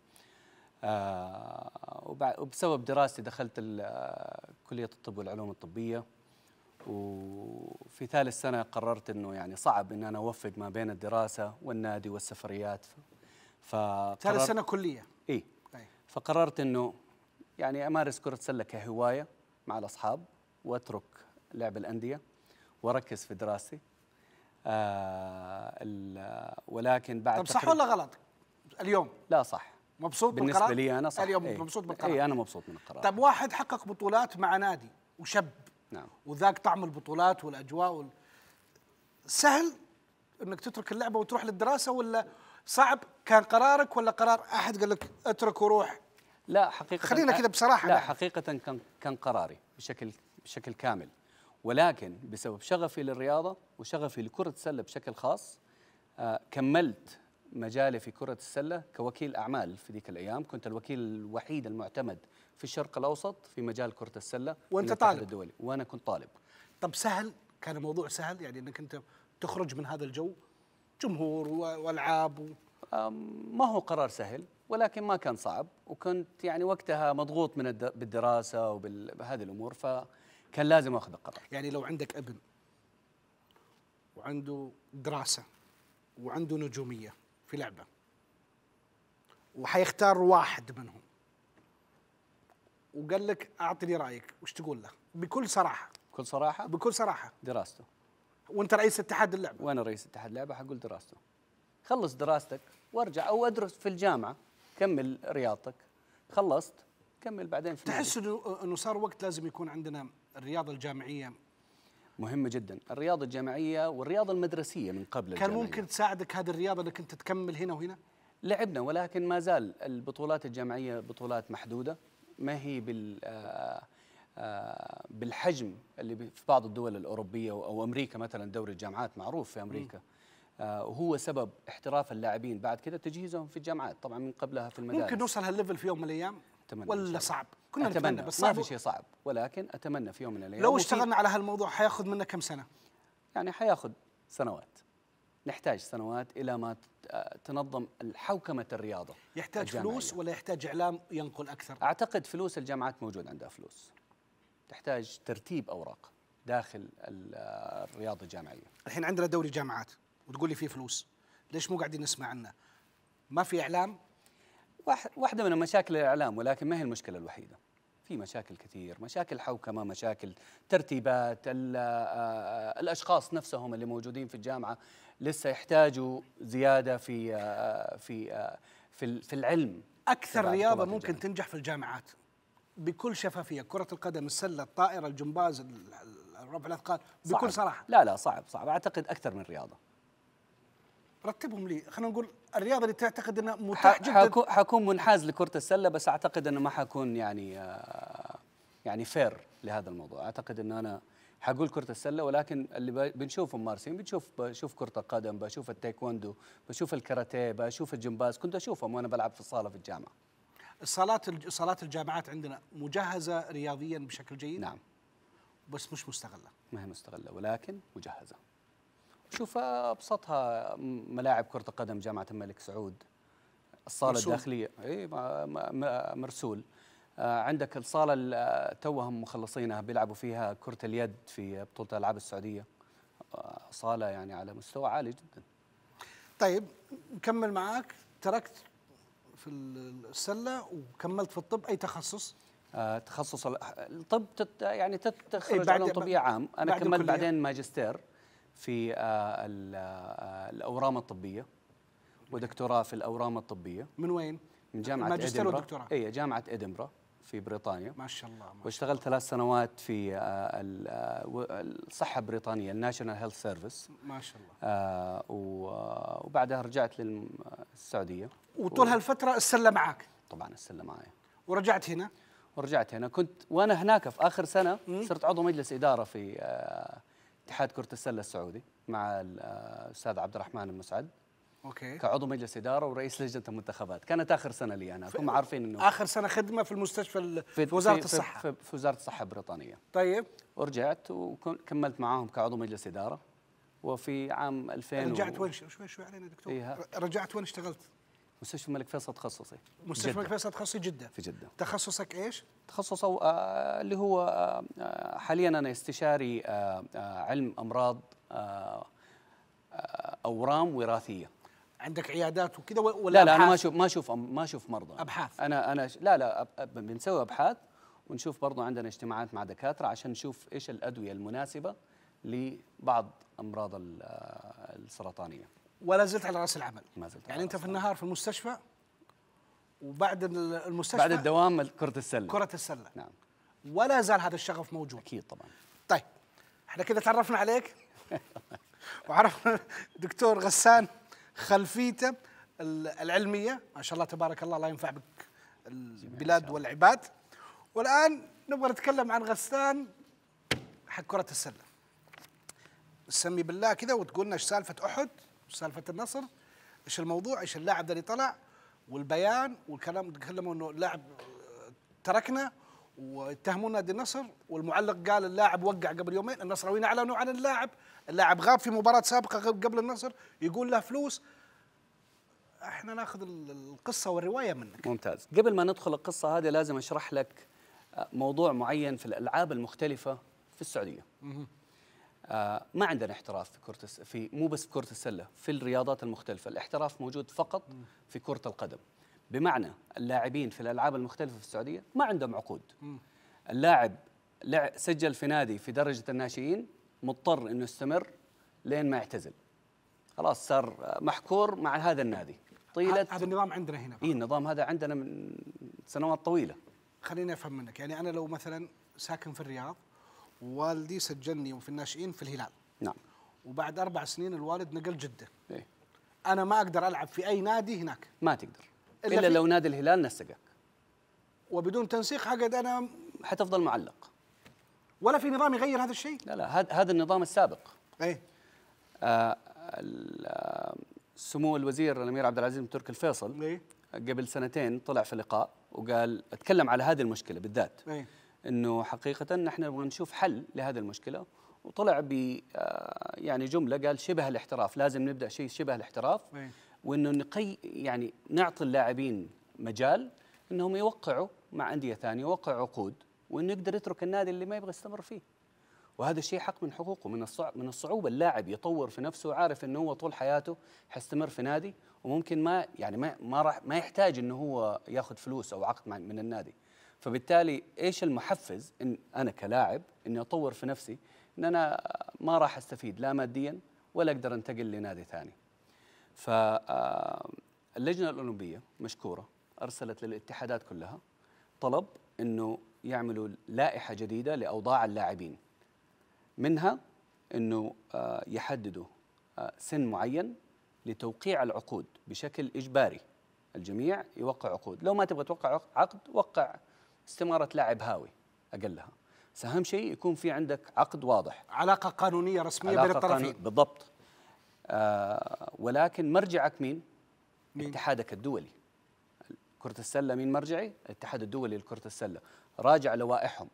آه، وبسبب دراستي دخلت آه، كلية الطب والعلوم الطبية وفي ثالث سنة قررت أنه يعني صعب أن أنا أوفق ما بين الدراسة والنادي والسفريات فقررت ثالث سنة كلية إيه فقررت أنه يعني أمارس كرة سلة كهواية مع الأصحاب وأترك لعب الأندية وأركز في دراستي آه ولكن بعد طب صح ولا
غلط اليوم؟ لا صح مبسوط بالنسبه بالقرار؟ لي انا صح اليوم ايه مبسوط بالقرار اي انا
مبسوط من القرار طب
واحد حقق بطولات مع نادي وشب نعم وذاق طعم البطولات والاجواء وال... سهل انك تترك اللعبه وتروح للدراسه ولا صعب كان قرارك ولا قرار احد قال لك اترك وروح لا حقيقه خلينا كذا بصراحه لا
حقيقه كان كان قراري بشكل بشكل كامل ولكن بسبب شغفي للرياضه وشغفي لكره السله بشكل خاص آه كملت مجالي في كرة السلة كوكيل أعمال في ذيك الأيام كنت الوكيل الوحيد المعتمد في الشرق الأوسط في مجال
كرة السلة وأنت طالب الدولي وأنا كنت طالب طب سهل كان الموضوع سهل يعني أنك أنت تخرج من هذا الجو جمهور والعاب و... ما هو
قرار سهل ولكن ما كان صعب وكنت يعني وقتها مضغوط من بالدراسه
وبهذه الامور فكان لازم اخذ القرار يعني لو عندك ابن وعنده دراسه وعنده نجوميه في لعبه وحيختار واحد منهم وقال لك اعطني رايك وش تقول له بكل صراحه بكل صراحه بكل صراحه دراسته وانت رئيس اتحاد اللعبه وانا رئيس اتحاد اللعبه حقول دراسته خلص دراستك وارجع او ادرس في الجامعه كمل رياضتك خلصت كمل بعدين في تحس انه انه صار وقت لازم يكون عندنا الرياضه الجامعيه مهمة جدا الرياضة الجامعية والرياضة المدرسية من قبل كان الجامعية. ممكن تساعدك هذه الرياضة أنك أنت تكمل هنا وهنا؟ لعبنا
ولكن ما زال البطولات الجامعية بطولات محدودة ما هي بال آه، آه، بالحجم اللي في بعض الدول الأوروبية أو أمريكا مثلا دوري الجامعات معروف في أمريكا م. وهو آه، سبب احتراف اللاعبين بعد كده تجهيزهم في الجامعات
طبعا من قبلها في المدارس ممكن نوصل هالليفل في يوم من الايام ولا صعب كنا اتمنى بس ما في شيء
صعب ولكن اتمنى في يوم من الايام لو اشتغلنا
على هالموضوع حياخذ منا كم سنه؟ يعني حياخذ
سنوات نحتاج سنوات الى ما تنظم حوكمه الرياضه يحتاج الجامعية. فلوس ولا يحتاج اعلام ينقل اكثر؟ اعتقد فلوس الجامعات موجود عندها فلوس تحتاج ترتيب اوراق داخل الرياضه الجامعيه
الحين عندنا دوري جامعات وتقول لي في فلوس ليش مو قاعدين نسمع عنه؟
ما في اعلام واحدة من مشاكل الإعلام ولكن ما هي المشكلة الوحيدة في مشاكل كثير مشاكل حوكمة مشاكل ترتيبات الأشخاص نفسهم اللي موجودين في الجامعة لسه يحتاجوا زيادة في في في, في العلم
أكثر رياضة ممكن تنجح في الجامعات بكل شفافية كرة القدم السلة الطائرة الجمباز رفع الأثقال بكل صعب. صراحة لا لا صعب صعب أعتقد أكثر من رياضة رتبهم لي خلينا نقول الرياضه اللي تعتقد انها
متاح جدا حكون منحاز لكره السله بس اعتقد انه ما حكون يعني آه، يعني فير لهذا الموضوع اعتقد انه انا حقول كرة السلة ولكن اللي بنشوفه ممارسين بنشوف بشوف كرة القدم بشوف التايكوندو بشوف الكاراتيه بشوف الجمباز كنت اشوفهم وانا بلعب في الصالة في الجامعة
صالات صالات الجامعات عندنا مجهزة رياضيا بشكل جيد نعم
بس مش مستغلة ما هي مستغلة ولكن مجهزة شوف آه، ابسطها ملاعب كره القدم جامعه الملك سعود الصاله مرسول. الداخليه اي مرسول آه، عندك الصاله اللي آه، توهم مخلصينها بيلعبوا فيها كره اليد في بطوله الالعاب السعوديه
صاله يعني على مستوى عالي جدا طيب نكمل معاك تركت في السله وكملت في الطب اي تخصص تخصص الطب تت يعني تخرج إيه، علوم طبيه عام انا كملت بعدين
ماجستير في آه، آه، الاورام الطبيه ودكتوراه في الاورام الطبيه من وين؟ من جامعه ماجستير ودكتوراه اي جامعه ادنبرا في بريطانيا ما شاء الله ما شاء الله. واشتغلت ثلاث سنوات في آه، الصحه البريطانيه الناشونال هيلث سيرفيس ما شاء الله وبعدها رجعت للسعوديه وطول
هالفتره السله معك
طبعا السله معي ورجعت هنا ورجعت هنا كنت وانا هناك في اخر سنه صرت عضو مجلس اداره في اتحاد كره السله السعودي مع الاستاذ آه، عبد الرحمن المسعد اوكي كعضو مجلس اداره ورئيس لجنه المنتخبات كانت اخر سنه لي انا هم عارفين انه
اخر سنه خدمه في المستشفى في, في وزاره في الصحه
في, في وزاره الصحه البريطانيه طيب ورجعت وكملت معاهم كعضو مجلس اداره وفي عام 2000 رجعت وين
شوي شوي علينا دكتور رجعت وين اشتغلت مستشفى الملك فيصل تخصصي مستشفى الملك فيصل تخصصي جدة في جدة تخصصك ايش؟
تخصص آه اللي هو آه،, آه حاليا انا استشاري آه, آه، علم امراض آه، اورام وراثيه
عندك عيادات وكذا ولا لا لا أبحاث؟ انا ما اشوف
ما اشوف ما اشوف مرضى ابحاث انا انا لا لا بنسوي ابحاث ونشوف برضو عندنا اجتماعات مع دكاتره عشان نشوف ايش الادويه المناسبه لبعض امراض السرطانيه
ولا زلت على راس العمل ما زلت يعني انت في النهار في المستشفى وبعد المستشفى بعد الدوام كرة السلة كرة السلة نعم ولا زال هذا الشغف موجود اكيد طبعا طيب احنا كذا تعرفنا عليك وعرفنا دكتور غسان خلفيته العلميه ما شاء الله تبارك الله الله ينفع بك البلاد والعباد والان نبغى نتكلم عن غسان حق كره السله سمي بالله كذا وتقولنا ايش سالفه احد سالفه النصر ايش الموضوع ايش اللاعب ده اللي طلع والبيان والكلام تكلموا انه اللاعب آه، تركنا واتهموا نادي النصر والمعلق قال اللاعب وقع قبل يومين النصراويين اعلنوا عن اللاعب اللاعب غاب في مباراه سابقه قبل النصر يقول له فلوس احنا ناخذ القصه
والروايه منك ممتاز قبل ما ندخل القصه هذه لازم اشرح لك آه، موضوع معين في الالعاب المختلفه في السعوديه آه، ما عندنا احتراف في كرة في مو بس في كرة السلة في الرياضات المختلفة الاحتراف موجود فقط في كرة القدم بمعنى اللاعبين في الألعاب المختلفة في السعودية ما عندهم عقود اللاعب سجل في نادي في درجة الناشئين مضطر أنه يستمر لين ما يعتزل خلاص صار محكور مع هذا النادي طيلة هذا النظام عندنا هنا اي النظام هذا عندنا من سنوات طويلة
خليني أفهم منك يعني أنا لو مثلا ساكن في الرياض والدي سجلني في الناشئين في الهلال نعم وبعد اربع سنين الوالد نقل جده إيه؟ انا ما اقدر العب في اي نادي هناك ما تقدر الا, إلا لو نادي الهلال نسقك وبدون تنسيق حقد انا حتفضل
معلق ولا في نظام يغير هذا الشيء لا لا هذا هذا النظام السابق ايه آه, آه، سمو الوزير الامير عبد العزيز بن تركي الفيصل إيه؟ قبل سنتين طلع في لقاء وقال اتكلم على هذه المشكله بالذات إيه؟ انه حقيقه نحن نبغى نشوف حل لهذه المشكله وطلع ب آه، يعني جمله قال شبه الاحتراف لازم نبدا شيء شبه الاحتراف إيه. وانه نقي يعني نعطي اللاعبين مجال انهم يوقعوا مع انديه ثانيه يوقعوا عقود وانه يقدر يترك النادي اللي ما يبغى يستمر فيه وهذا الشيء حق من حقوقه من الصعب من الصعوبه اللاعب يطور في نفسه وعارف انه هو طول حياته حيستمر في نادي وممكن ما يعني ما ما راح ما يحتاج انه هو ياخذ فلوس او عقد من النادي فبالتالي ايش المحفز ان انا كلاعب اني اطور في نفسي ان انا ما راح استفيد لا ماديا ولا اقدر انتقل لنادي ثاني. فاللجنه آه، الاولمبيه مشكوره ارسلت للاتحادات كلها طلب انه يعملوا لائحه جديده لاوضاع اللاعبين. منها انه آه، يحددوا آه، سن معين لتوقيع العقود بشكل اجباري. الجميع يوقع عقود، لو ما تبغى توقع عقد وقع استماره لاعب هاوي اقلها بس اهم شيء يكون في عندك عقد واضح
علاقه قانونيه رسميه علاقة بين الطرفين
بالضبط آه ولكن مرجعك مين؟, مين؟ اتحادك الدولي كرة السلة مين مرجعي؟ الاتحاد الدولي لكرة السلة راجع لوائحهم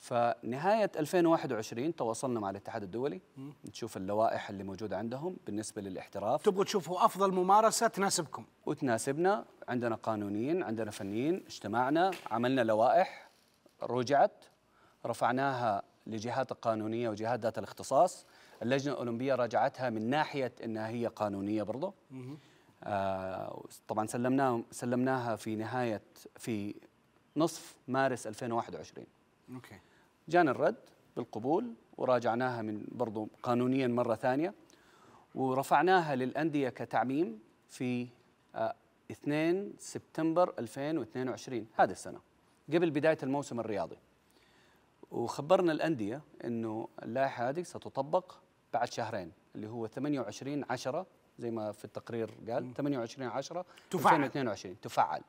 فنهاية 2021 تواصلنا مع الاتحاد الدولي نشوف اللوائح اللي موجودة عندهم بالنسبة للاحتراف تبغوا تشوفوا أفضل ممارسة تناسبكم وتناسبنا عندنا قانونيين عندنا فنيين اجتمعنا عملنا لوائح رجعت رفعناها لجهات القانونية وجهات ذات الاختصاص اللجنة الأولمبية راجعتها من ناحية أنها هي قانونية برضو آه طبعا سلمناها سلمناها في نهاية في نصف مارس 2021 اوكي جانا الرد بالقبول وراجعناها من برضو قانونيا مرة ثانية ورفعناها للأندية كتعميم في 2 آه، سبتمبر 2022 هذه السنة قبل بداية الموسم الرياضي وخبرنا الأندية أنه اللائحة هذه ستطبق بعد شهرين اللي هو 28 10 زي ما في التقرير قال 28 10 تفعل 2022 تفعل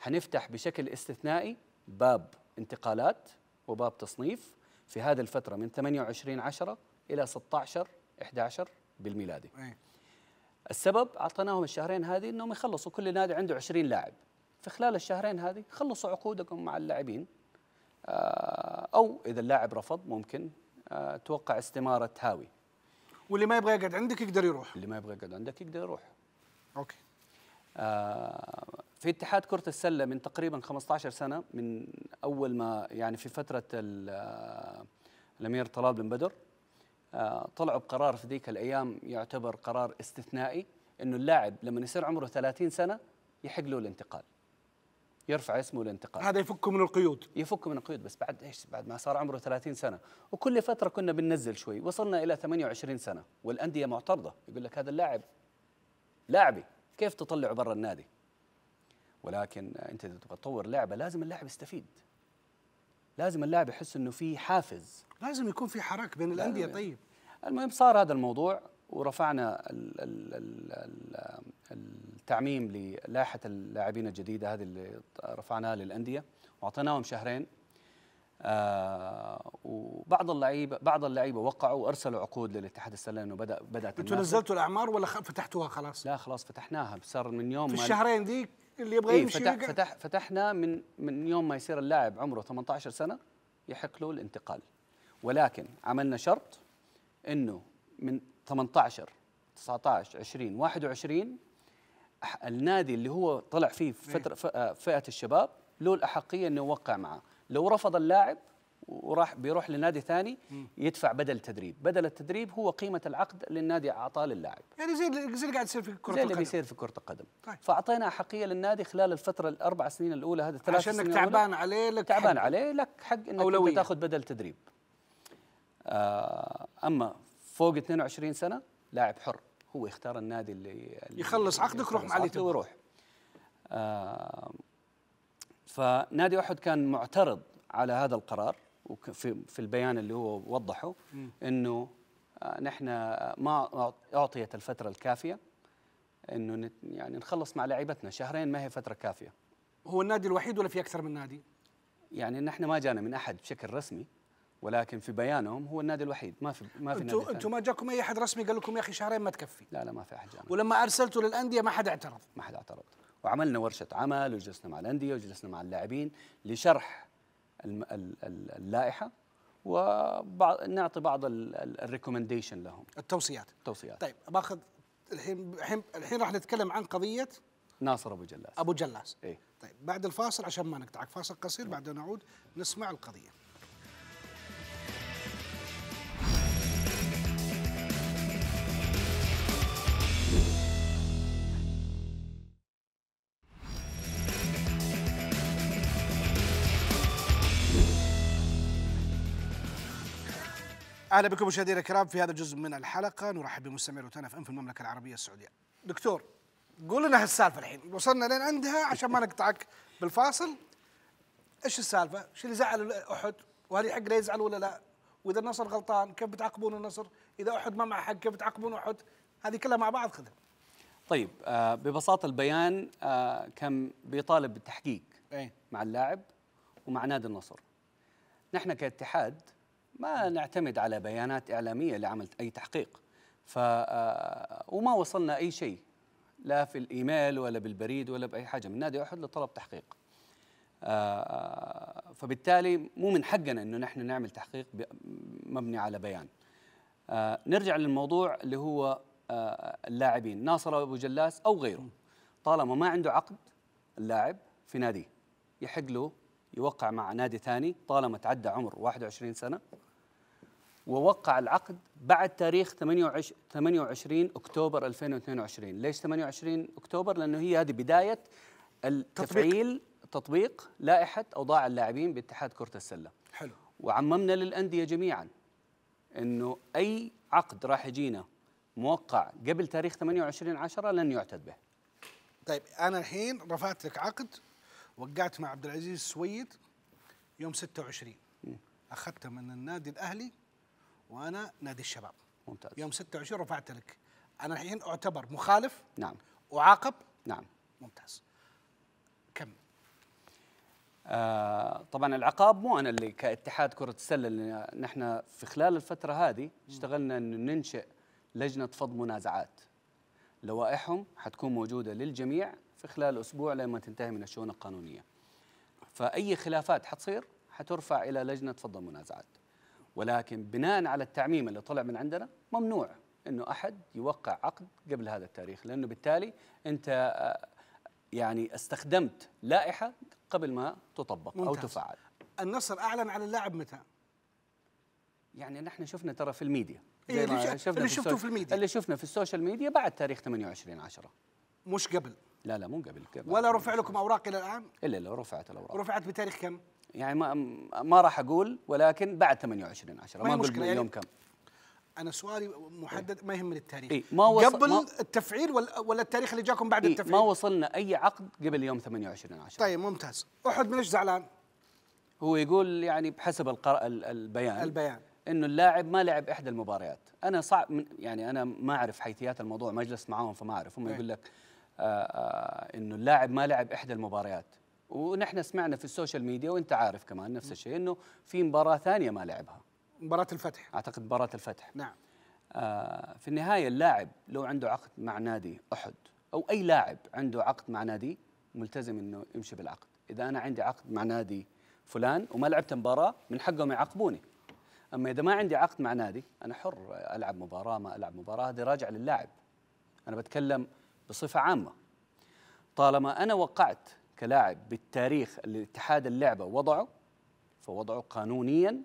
حنفتح بشكل استثنائي باب انتقالات وباب تصنيف في هذه الفترة من 28 10 إلى 16 11 بالميلادي إيه. السبب أعطيناهم الشهرين هذه أنهم يخلصوا كل نادي عنده 20 لاعب في خلال الشهرين هذه خلصوا عقودكم مع اللاعبين آه، أو إذا اللاعب رفض ممكن آه، توقع استمارة هاوي واللي ما يبغى يقعد عندك يقدر يروح اللي ما يبغى يقعد عندك يقدر يروح اوكي آه، في اتحاد كرة السلة من تقريبا 15 سنة من أول ما يعني في فترة آه، الأمير طلال بن بدر آه، طلعوا بقرار في ذيك الأيام يعتبر قرار استثنائي أنه اللاعب لما يصير عمره 30 سنة يحق له الانتقال يرفع اسمه الانتقال هذا يفكه من القيود يفكه من القيود بس بعد ايش بعد ما صار عمره 30 سنه وكل فتره كنا بننزل شوي وصلنا الى 28 سنه والانديه معترضه يقول لك هذا اللاعب لاعبي كيف تطلعه برا النادي ولكن انت اذا تبغى تطور لعبه لازم اللاعب يستفيد لازم اللاعب يحس انه في حافز لازم يكون في حراك بين الانديه طيب المهم صار هذا الموضوع ورفعنا التعميم للائحه اللاعبين الجديده هذه اللي رفعناها للانديه واعطيناهم شهرين آه وبعض اللعيبه بعض اللعيبه وقعوا وارسلوا عقود للاتحاد السله انه بدا بدات انتوا نزلتوا
الاعمار ولا فتحتوها خلاص؟ لا خلاص فتحناها
صار من يوم في الشهرين ذيك
اللي يبغى إيه يمشي فتح
فتح فتحنا من من يوم ما يصير اللاعب عمره 18 سنه يحق له الانتقال ولكن عملنا شرط انه من 18 19 20 21 النادي اللي هو طلع فيه إيه. فترة آه، فئة الشباب له الأحقية أنه يوقع معه لو رفض اللاعب وراح بيروح لنادي ثاني يدفع بدل التدريب، بدل التدريب هو قيمه العقد للنادي اعطاه للاعب.
يعني زي زي اللي قاعد يصير في كره القدم. زي اللي
بيصير في كره القدم. طيب. فاعطينا احقيه للنادي خلال الفتره الاربع سنين الاولى هذه الثلاث سنين عشانك تعبان عليه لك تعبان عليه لك حق انك أولوية. تاخذ بدل تدريب. آه اما فوق 22 سنه لاعب حر هو يختار النادي اللي, اللي يخلص عقدك روح مع اللي تبغى آه فنادي احد كان معترض على هذا القرار وفي في البيان اللي هو وضحه انه آه، نحن آه، ما اعطيت الفتره الكافيه انه يعني نخلص مع لعيبتنا شهرين ما هي فتره كافيه هو
النادي الوحيد ولا في اكثر من نادي
يعني نحن ما جانا من احد بشكل رسمي ولكن في بيانهم هو النادي الوحيد ما في ما في انتوا انتوا
ما جاكم اي احد رسمي قال لكم يا اخي شهرين ما تكفي لا لا ما في احد جانا ولما ارسلتوا للانديه ما حد اعترض ما حد اعترض
وعملنا ورشه عمل وجلسنا مع الانديه وجلسنا مع اللاعبين لشرح اللائحه ونعطي بعض الريكومنديشن لهم التوصيات التوصيات
طيب باخذ الحين الحين الحين راح نتكلم عن قضيه ناصر ابو جلاس ابو جلاس ايه طيب بعد الفاصل عشان ما نقطعك فاصل قصير بعدين نعود نسمع القضيه اهلا بكم مشاهدينا الكرام في هذا الجزء من الحلقه نرحب بمستمعي روتانا في ام في المملكه العربيه السعوديه. دكتور قول لنا هالسالفه الحين وصلنا لين عندها عشان ما نقطعك بالفاصل ايش السالفه؟ ايش اللي زعل احد؟ وهل يحق له يزعل ولا لا؟ واذا النصر غلطان كيف بتعاقبون النصر؟ اذا احد ما معه حق كيف بتعاقبون احد؟ هذه كلها مع بعض خذها.
طيب آه ببساطه البيان آه كان بيطالب بالتحقيق أي. مع اللاعب ومع نادي النصر. نحن كاتحاد ما نعتمد على بيانات إعلامية لعمل أي تحقيق ف آه، وما وصلنا أي شيء لا في الإيميل ولا بالبريد ولا بأي حاجة من نادي أحد لطلب تحقيق آه، آه، فبالتالي مو من حقنا أنه نحن نعمل تحقيق مبني على بيان نرجع للموضوع اللي هو اللاعبين ناصر أبو جلاس أو غيره طالما ما عنده عقد اللاعب في ناديه يحق له يوقع مع نادي ثاني طالما تعدى عمر 21 سنة ووقع العقد بعد تاريخ 28 اكتوبر 2022 ليش 28 اكتوبر لانه هي هذه بدايه التفعيل تطبيق لائحه اوضاع اللاعبين باتحاد كره السله حلو وعممنا للانديه جميعا انه اي عقد راح يجينا موقع قبل تاريخ 28 10 لن يعتد به
طيب انا الحين رفعت لك عقد وقعت مع عبد العزيز السويد يوم 26 اخذته من النادي الاهلي وانا نادي الشباب ممتاز يوم 26 رفعت لك انا الحين اعتبر مخالف نعم اعاقب نعم ممتاز
كم آه طبعا العقاب مو انا اللي كاتحاد كره السله نحن في خلال الفتره هذه اشتغلنا انه ننشئ لجنه فض منازعات لوائحهم حتكون موجوده للجميع في خلال اسبوع لما تنتهي من الشؤون القانونيه فاي خلافات حتصير حترفع الى لجنه فض المنازعات ولكن بناء على التعميم اللي طلع من عندنا ممنوع انه احد يوقع عقد قبل هذا التاريخ لانه بالتالي انت آه، يعني استخدمت لائحه قبل ما تطبق ممتاز. او تفعل النصر اعلن عن اللاعب متى يعني نحن شفنا ترى في الميديا إيه اللي, شفنا اللي شفته في الميديا اللي شفنا في السوشيال ميديا بعد تاريخ 28 10 مش قبل لا لا مو قبل, قبل ولا رفع لكم اوراق الى الان الا لو رفعت الاوراق رفعت بتاريخ كم يعني ما ما راح اقول ولكن بعد 28 10 ما, اقول يعني يوم كم
انا سؤالي محدد ما يهمني التاريخ إيه؟ ما وصل قبل ما
التفعيل ولا, التاريخ اللي جاكم بعد إيه؟ التفعيل ما وصلنا اي عقد قبل يوم 28 10
طيب ممتاز
احد من ايش زعلان هو يقول يعني بحسب القر... البيان البيان انه اللاعب ما لعب احدى المباريات انا صعب من يعني انا ما اعرف حيثيات الموضوع ما جلست معاهم فما اعرف هم إيه؟ يقول لك آه آه انه اللاعب ما لعب احدى المباريات ونحن سمعنا في السوشيال ميديا وانت عارف كمان نفس الشيء انه في مباراه ثانيه ما لعبها مباراه الفتح اعتقد مباراه الفتح نعم آه في النهايه اللاعب لو عنده عقد مع نادي احد او اي لاعب عنده عقد مع نادي ملتزم انه يمشي بالعقد اذا انا عندي عقد مع نادي فلان وما لعبت مباراه من حقهم يعاقبوني اما اذا ما عندي عقد مع نادي انا حر العب مباراه ما العب مباراه هذه راجع للاعب انا بتكلم بصفه عامه طالما انا وقعت كلاعب بالتاريخ اللي اتحاد اللعبه وضعه فوضعه قانونيا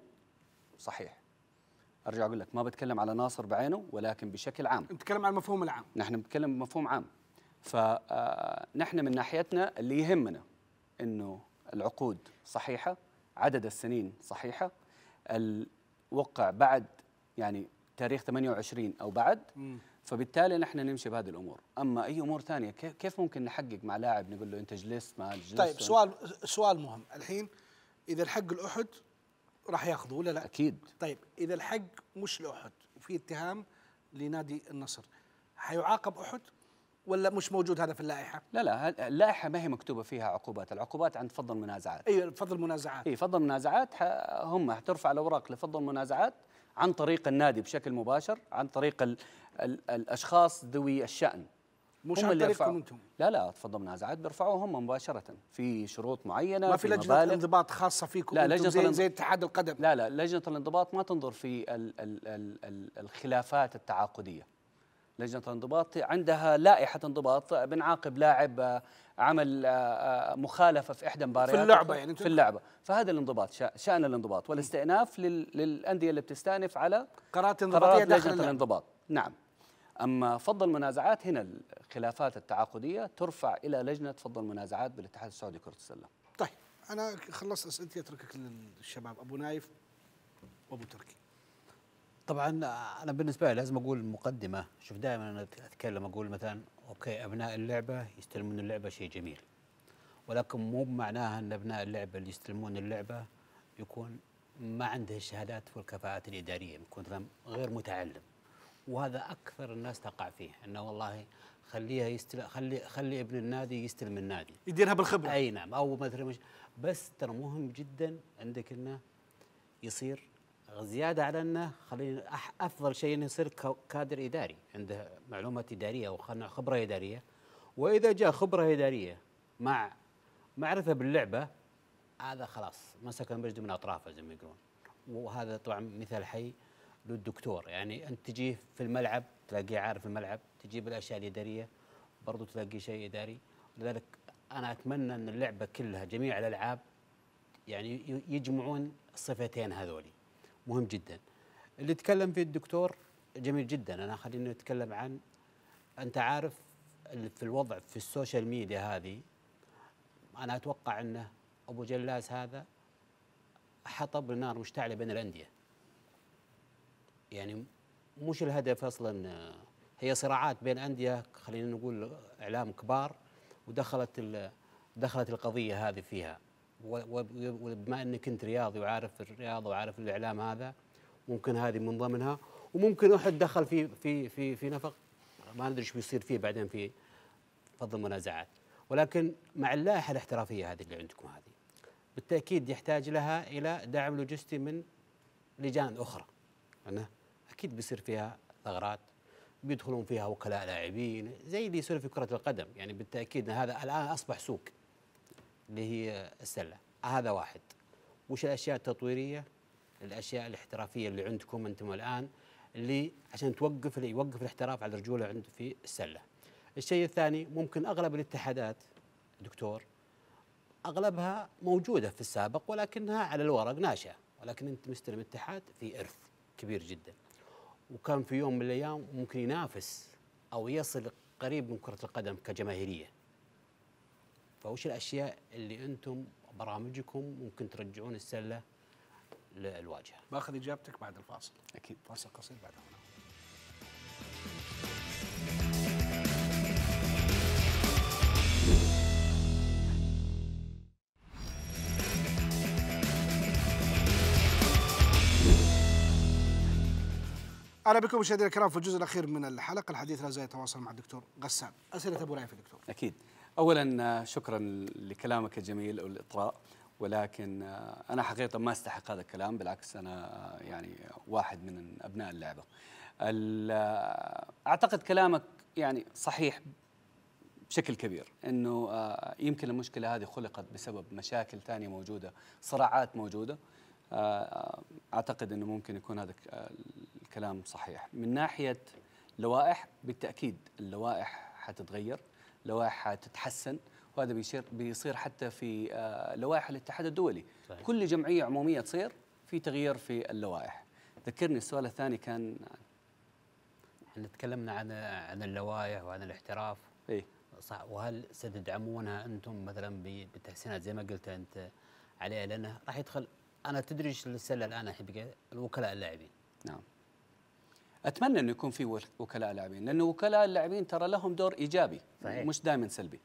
صحيح ارجع اقول لك ما بتكلم على ناصر بعينه ولكن بشكل عام
نتكلم عن المفهوم العام
نحن بنتكلم مفهوم عام فنحن آه، من ناحيتنا اللي يهمنا انه العقود صحيحه عدد السنين صحيحه وقع بعد يعني تاريخ 28 او بعد م. فبالتالي نحن نمشي بهذه الامور اما اي امور ثانيه كيف ممكن نحقق مع لاعب نقول له انت جلست ما جلست طيب سؤال
سؤال مهم الحين اذا الحق الاحد راح ياخذه ولا لا اكيد طيب اذا الحق مش لاحد وفي اتهام لنادي النصر حيعاقب احد ولا مش موجود هذا في اللائحه؟ لا لا اللائحه ما هي
مكتوبه فيها عقوبات، العقوبات عند فض المنازعات.
اي فض المنازعات.
اي فض المنازعات هم حترفع الاوراق لفض المنازعات عن طريق النادي بشكل مباشر، عن طريق الاشخاص ذوي الشان مش هم اللي يرفعوا انتم لا لا تفضل من عاد بيرفعوها هم مباشره
في شروط معينه ما في, في لجنه انضباط خاصه فيكم لا لجنه زي, زي
اتحاد القدم لا لا لجنه الانضباط ما تنظر في ال ال ال ال الخلافات التعاقديه لجنه الانضباط عندها لائحه انضباط بنعاقب لاعب آه، عمل آه، آه، مخالفه في احدى مباريات في اللعبه يعني في اللعبه فهذا الانضباط شان الانضباط والاستئناف للانديه اللي بتستأنف على قرارات انضباطيه قرارات لجنه الانضباط نعم أما فض المنازعات هنا الخلافات التعاقدية ترفع إلى لجنة فض المنازعات بالاتحاد السعودي لكرة السلة
طيب أنا خلصت أسئلتي أتركك للشباب أبو نايف وأبو تركي
طبعا أنا بالنسبة لي لازم أقول مقدمة شوف دائما أنا أتكلم أقول مثلا أوكي أبناء اللعبة يستلمون اللعبة شيء جميل ولكن مو بمعناها أن أبناء اللعبة اللي يستلمون اللعبة يكون ما عنده الشهادات والكفاءات الإدارية يكون غير متعلم وهذا اكثر الناس تقع فيه انه والله خليها يستل... خلي خلي ابن النادي يستلم النادي يديرها بالخبره اي نعم او مثلا مش بس ترى مهم جدا عندك انه يصير زياده على انه خلينا افضل شيء انه يصير كادر اداري عنده معلومات اداريه او خلينا خبره اداريه واذا جاء خبره اداريه مع معرفه باللعبه هذا خلاص مسك المجد من اطرافه زي ما يقولون وهذا طبعا مثال حي للدكتور يعني انت تجيه في الملعب تلاقيه عارف الملعب تجيب الاشياء الاداريه برضو تلاقيه شيء اداري لذلك انا اتمنى ان اللعبه كلها جميع الالعاب يعني يجمعون الصفتين هذولي مهم جدا اللي تكلم فيه الدكتور جميل جدا انا خلينا نتكلم عن انت عارف في الوضع في السوشيال ميديا هذه انا اتوقع انه ابو جلاس هذا حطب النار مشتعله بين الانديه يعني مش الهدف اصلا هي صراعات بين انديه خلينا نقول اعلام كبار ودخلت دخلت القضيه هذه فيها وبما انك انت رياضي وعارف الرياضه وعارف الاعلام هذا ممكن هذه من ضمنها وممكن احد دخل في في في في نفق ما ندري ايش بيصير فيه بعدين في فض المنازعات ولكن مع اللائحه الاحترافيه هذه اللي عندكم هذه بالتاكيد يحتاج لها الى دعم لوجستي من لجان اخرى أنا يعني اكيد بيصير فيها ثغرات بيدخلون فيها وكلاء لاعبين زي اللي يصير في كره القدم يعني بالتاكيد هذا الان اصبح سوق اللي هي السله هذا واحد وش الاشياء التطويريه الاشياء الاحترافيه اللي عندكم انتم الان اللي عشان توقف اللي يوقف الاحتراف على رجوله عند في السله الشيء الثاني ممكن اغلب الاتحادات دكتور اغلبها موجوده في السابق ولكنها على الورق ناشئه ولكن انت مستلم اتحاد في ارث كبير جدا وكان في يوم من الايام ممكن ينافس او يصل قريب من كره القدم كجماهيريه فوش الاشياء اللي انتم برامجكم ممكن ترجعون السله
للواجهه باخذ اجابتك بعد الفاصل اكيد فاصل قصير بعد هنا اهلا بكم مشاهدينا الكرام في الجزء الاخير من الحلقه الحديث لا زال يتواصل مع الدكتور غسان اسئله ابو رايف دكتور
اكيد اولا شكرا لكلامك الجميل والاطراء ولكن آه، انا حقيقه ما استحق هذا الكلام بالعكس انا آه، يعني واحد من ابناء اللعبه آه، اعتقد كلامك يعني صحيح بشكل كبير انه يمكن المشكله هذه خلقت بسبب مشاكل ثانيه موجوده صراعات موجوده اعتقد انه ممكن يكون هذا كلام صحيح من ناحية لوائح بالتأكيد اللوائح حتتغير لوائح حتتحسن وهذا بيصير بيصير حتى في آه، لوائح الاتحاد الدولي صحيح. كل جمعية عمومية تصير في تغيير في اللوائح ذكرني السؤال الثاني كان احنا تكلمنا
عن عن اللوائح وعن الاحتراف اي صح وهل ستدعمونها انتم مثلا بتحسينات زي ما قلت انت عليها لانه راح يدخل انا تدري ايش السله الان
الحين الوكلاء اللاعبين نعم اتمنى انه يكون في وكلاء لاعبين لانه وكلاء اللاعبين ترى لهم دور ايجابي صحيح. مش دائما سلبي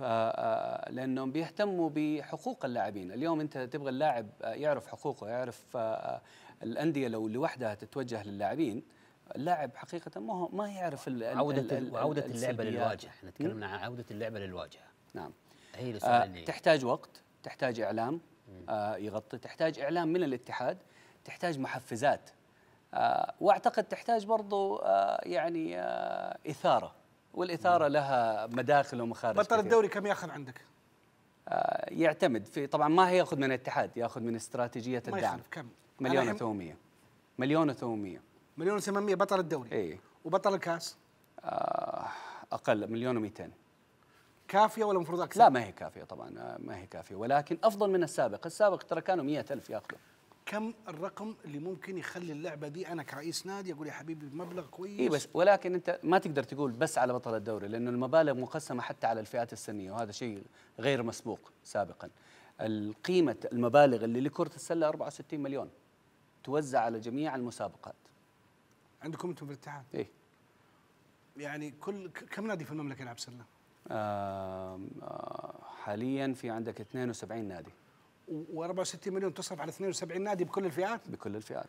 آه، آه، لانهم بيهتموا بحقوق اللاعبين اليوم انت تبغى اللاعب آه، يعرف حقوقه يعرف الانديه لو لوحدها تتوجه للاعبين اللاعب حقيقه ما هو ما يعرف الـ عوده الـ الـ عوده اللعبه للواجهه احنا تكلمنا عن عوده اللعبه للواجهه نعم هي آه تحتاج وقت تحتاج اعلام آه يغطي تحتاج اعلام من الاتحاد تحتاج محفزات آه، واعتقد تحتاج برضو آه، يعني آه، اثاره والاثاره لها مداخل ومخارج بطل الدوري
كم ياخذ عندك؟
يعتمد في طبعا ما ياخذ من الاتحاد ياخذ من استراتيجيه الدعم
كم؟ مليون
و800 مليون و800 مليون و800 بطل الدوري اي وبطل الكاس اقل مليون و200 كافيه ولا المفروض اكثر؟ لا ما هي كافيه طبعا ما هي كافيه ولكن افضل من السابق، السابق ترى كانوا 100000 ياخذوا
كم الرقم اللي ممكن يخلي اللعبه دي انا كرئيس نادي اقول يا حبيبي مبلغ كويس اي بس
ولكن انت ما تقدر تقول بس على بطل الدوري لانه المبالغ مقسمه حتى على الفئات السنيه وهذا شيء غير مسبوق سابقا القيمه المبالغ اللي لكره السله 64 مليون توزع على جميع المسابقات
عندكم انتم في الاتحاد ايه يعني كل كم نادي في المملكه يلعب سله
آه آه حاليا في عندك 72 نادي
و64 مليون تصرف على 72 نادي بكل الفئات؟ بكل الفئات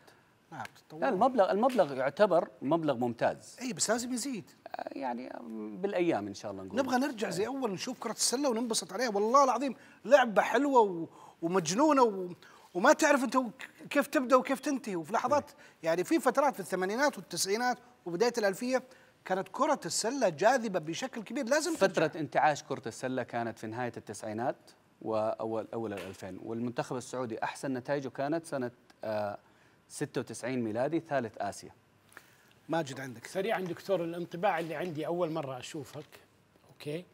نعم لا
المبلغ المبلغ يعتبر مبلغ ممتاز اي بس لازم يزيد آه، يعني آه، بالايام ان شاء الله نقول نبغى
نرجع زي اول نشوف كره السله وننبسط عليها والله العظيم لعبه حلوه ومجنونه و... وما تعرف انت كيف تبدا وكيف تنتهي وفي لحظات نعم. يعني في فترات في الثمانينات والتسعينات وبدايه الالفيه كانت كرة السلة جاذبة بشكل كبير لازم فترة
ترجع. انتعاش كرة السلة كانت في نهاية التسعينات واول اول الألفين والمنتخب السعودي احسن نتائجه كانت سنه 96 آه، ميلادي ثالث اسيا ماجد عندك سريعا دكتور
الانطباع اللي عندي اول مره اشوفك اوكي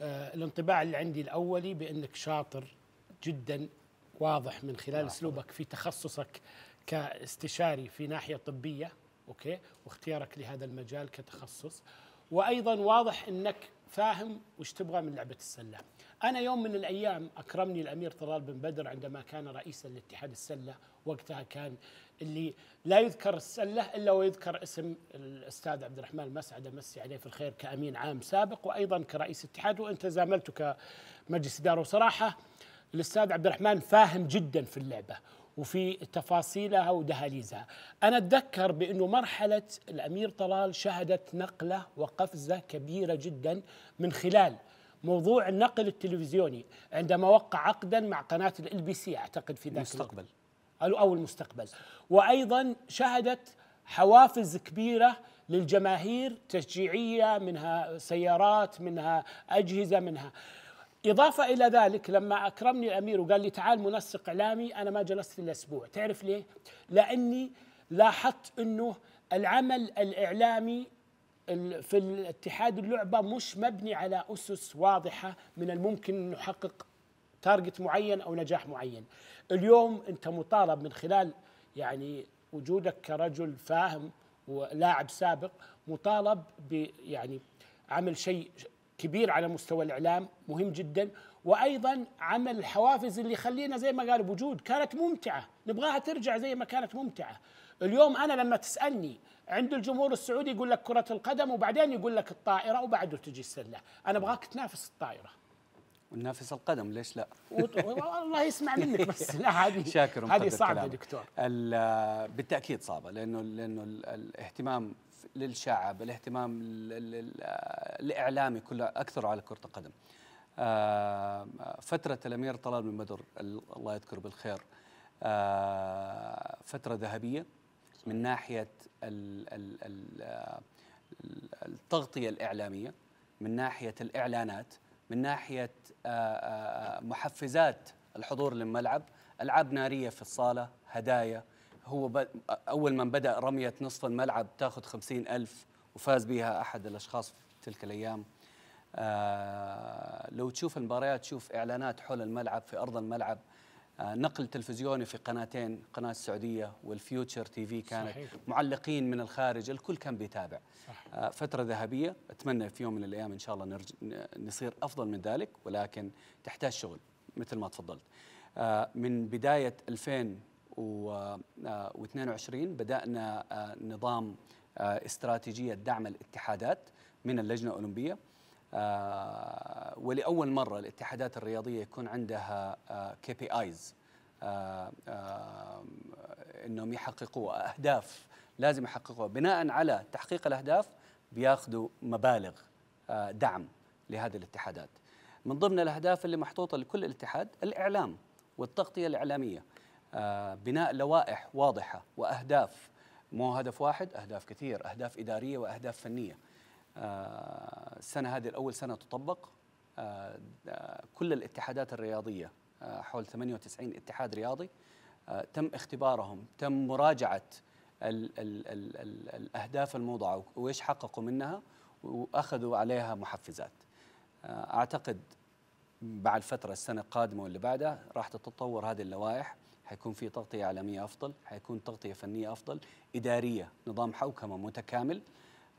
آه الانطباع اللي عندي الاولي بانك شاطر جدا واضح من خلال اسلوبك في تخصصك كاستشاري في ناحيه طبيه اوكي واختيارك لهذا المجال كتخصص وايضا واضح انك فاهم وش تبغى من لعبه السله. انا يوم من الايام اكرمني الامير طلال بن بدر عندما كان رئيسا لاتحاد السله، وقتها كان اللي لا يذكر السله الا ويذكر اسم الاستاذ عبد الرحمن المسعد امسي عليه في الخير كامين عام سابق وايضا كرئيس اتحاد وانت زاملته كمجلس اداره وصراحه الاستاذ عبد الرحمن فاهم جدا في اللعبه وفي تفاصيلها ودهاليزها أنا أتذكر بأنه مرحلة الأمير طلال شهدت نقلة وقفزة كبيرة جدا من خلال موضوع النقل التلفزيوني عندما وقع عقدا مع قناة ال بي سي أعتقد في ذلك المستقبل أو المستقبل وأيضا شهدت حوافز كبيرة للجماهير تشجيعية منها سيارات منها أجهزة منها إضافة إلى ذلك لما أكرمني الأمير وقال لي تعال منسق إعلامي أنا ما جلست إلا أسبوع تعرف ليه؟ لأني لاحظت أنه العمل الإعلامي في الاتحاد اللعبة مش مبني على أسس واضحة من الممكن أن نحقق تارجت معين أو نجاح معين اليوم أنت مطالب من خلال يعني وجودك كرجل فاهم ولاعب سابق مطالب يعني عمل شيء كبير على مستوى الاعلام مهم جدا وايضا عمل الحوافز اللي خلينا زي ما قال بوجود كانت ممتعه نبغاها ترجع زي ما كانت ممتعه اليوم انا لما تسالني عند الجمهور السعودي يقول لك كره القدم وبعدين يقول لك الطائره وبعده تجي السله انا ابغاك تنافس الطائره
وننافس القدم ليش لا؟ والله
يسمع منك بس لا هذه شاكر هذه صعبه دكتور
بالتاكيد صعبه لانه لانه الاهتمام للشعب الاهتمام الإعلامي كله أكثر على كرة القدم آه، فترة الأمير طلال بن بدر الله يذكره بالخير آه، فترة ذهبية من ناحية التغطية الإعلامية من ناحية الإعلانات من ناحية آه، محفزات الحضور للملعب ألعاب نارية في الصالة هدايا هو أول من بدأ رمية نصف الملعب تاخذ خمسين ألف وفاز بها أحد الأشخاص في تلك الأيام آه لو تشوف المباريات تشوف إعلانات حول الملعب في أرض الملعب آه نقل تلفزيوني في قناتين قناة السعودية والفيوتشر تي في كانت صحيح. معلقين من الخارج الكل كان بيتابع آه فترة ذهبية أتمنى في يوم من الأيام إن شاء الله نرج... نصير أفضل من ذلك ولكن تحتاج شغل مثل ما تفضلت آه، من بداية 2000 2022 بدأنا آه، نظام آه، استراتيجية دعم الاتحادات من اللجنة الأولمبية آه، ولأول مرة الاتحادات الرياضية يكون عندها كي بي آيز أنهم يحققوا أهداف لازم يحققوها بناء على تحقيق الأهداف بياخذوا مبالغ دعم لهذه الاتحادات من ضمن الأهداف اللي محطوطة لكل الاتحاد الإعلام والتغطية الإعلامية آه، بناء لوائح واضحه واهداف مو هدف واحد اهداف كثير اهداف اداريه واهداف فنيه آه، السنه هذه الاول سنه تطبق آه، كل الاتحادات الرياضيه حول 98 اتحاد رياضي تم اختبارهم تم مراجعه الـ الـ الـ الـ الاهداف الموضعة وايش حققوا منها واخذوا عليها محفزات اعتقد بعد فتره السنه القادمه واللي بعدها راح تتطور هذه اللوائح حيكون في تغطية إعلامية أفضل حيكون تغطية فنية أفضل إدارية نظام حوكمة متكامل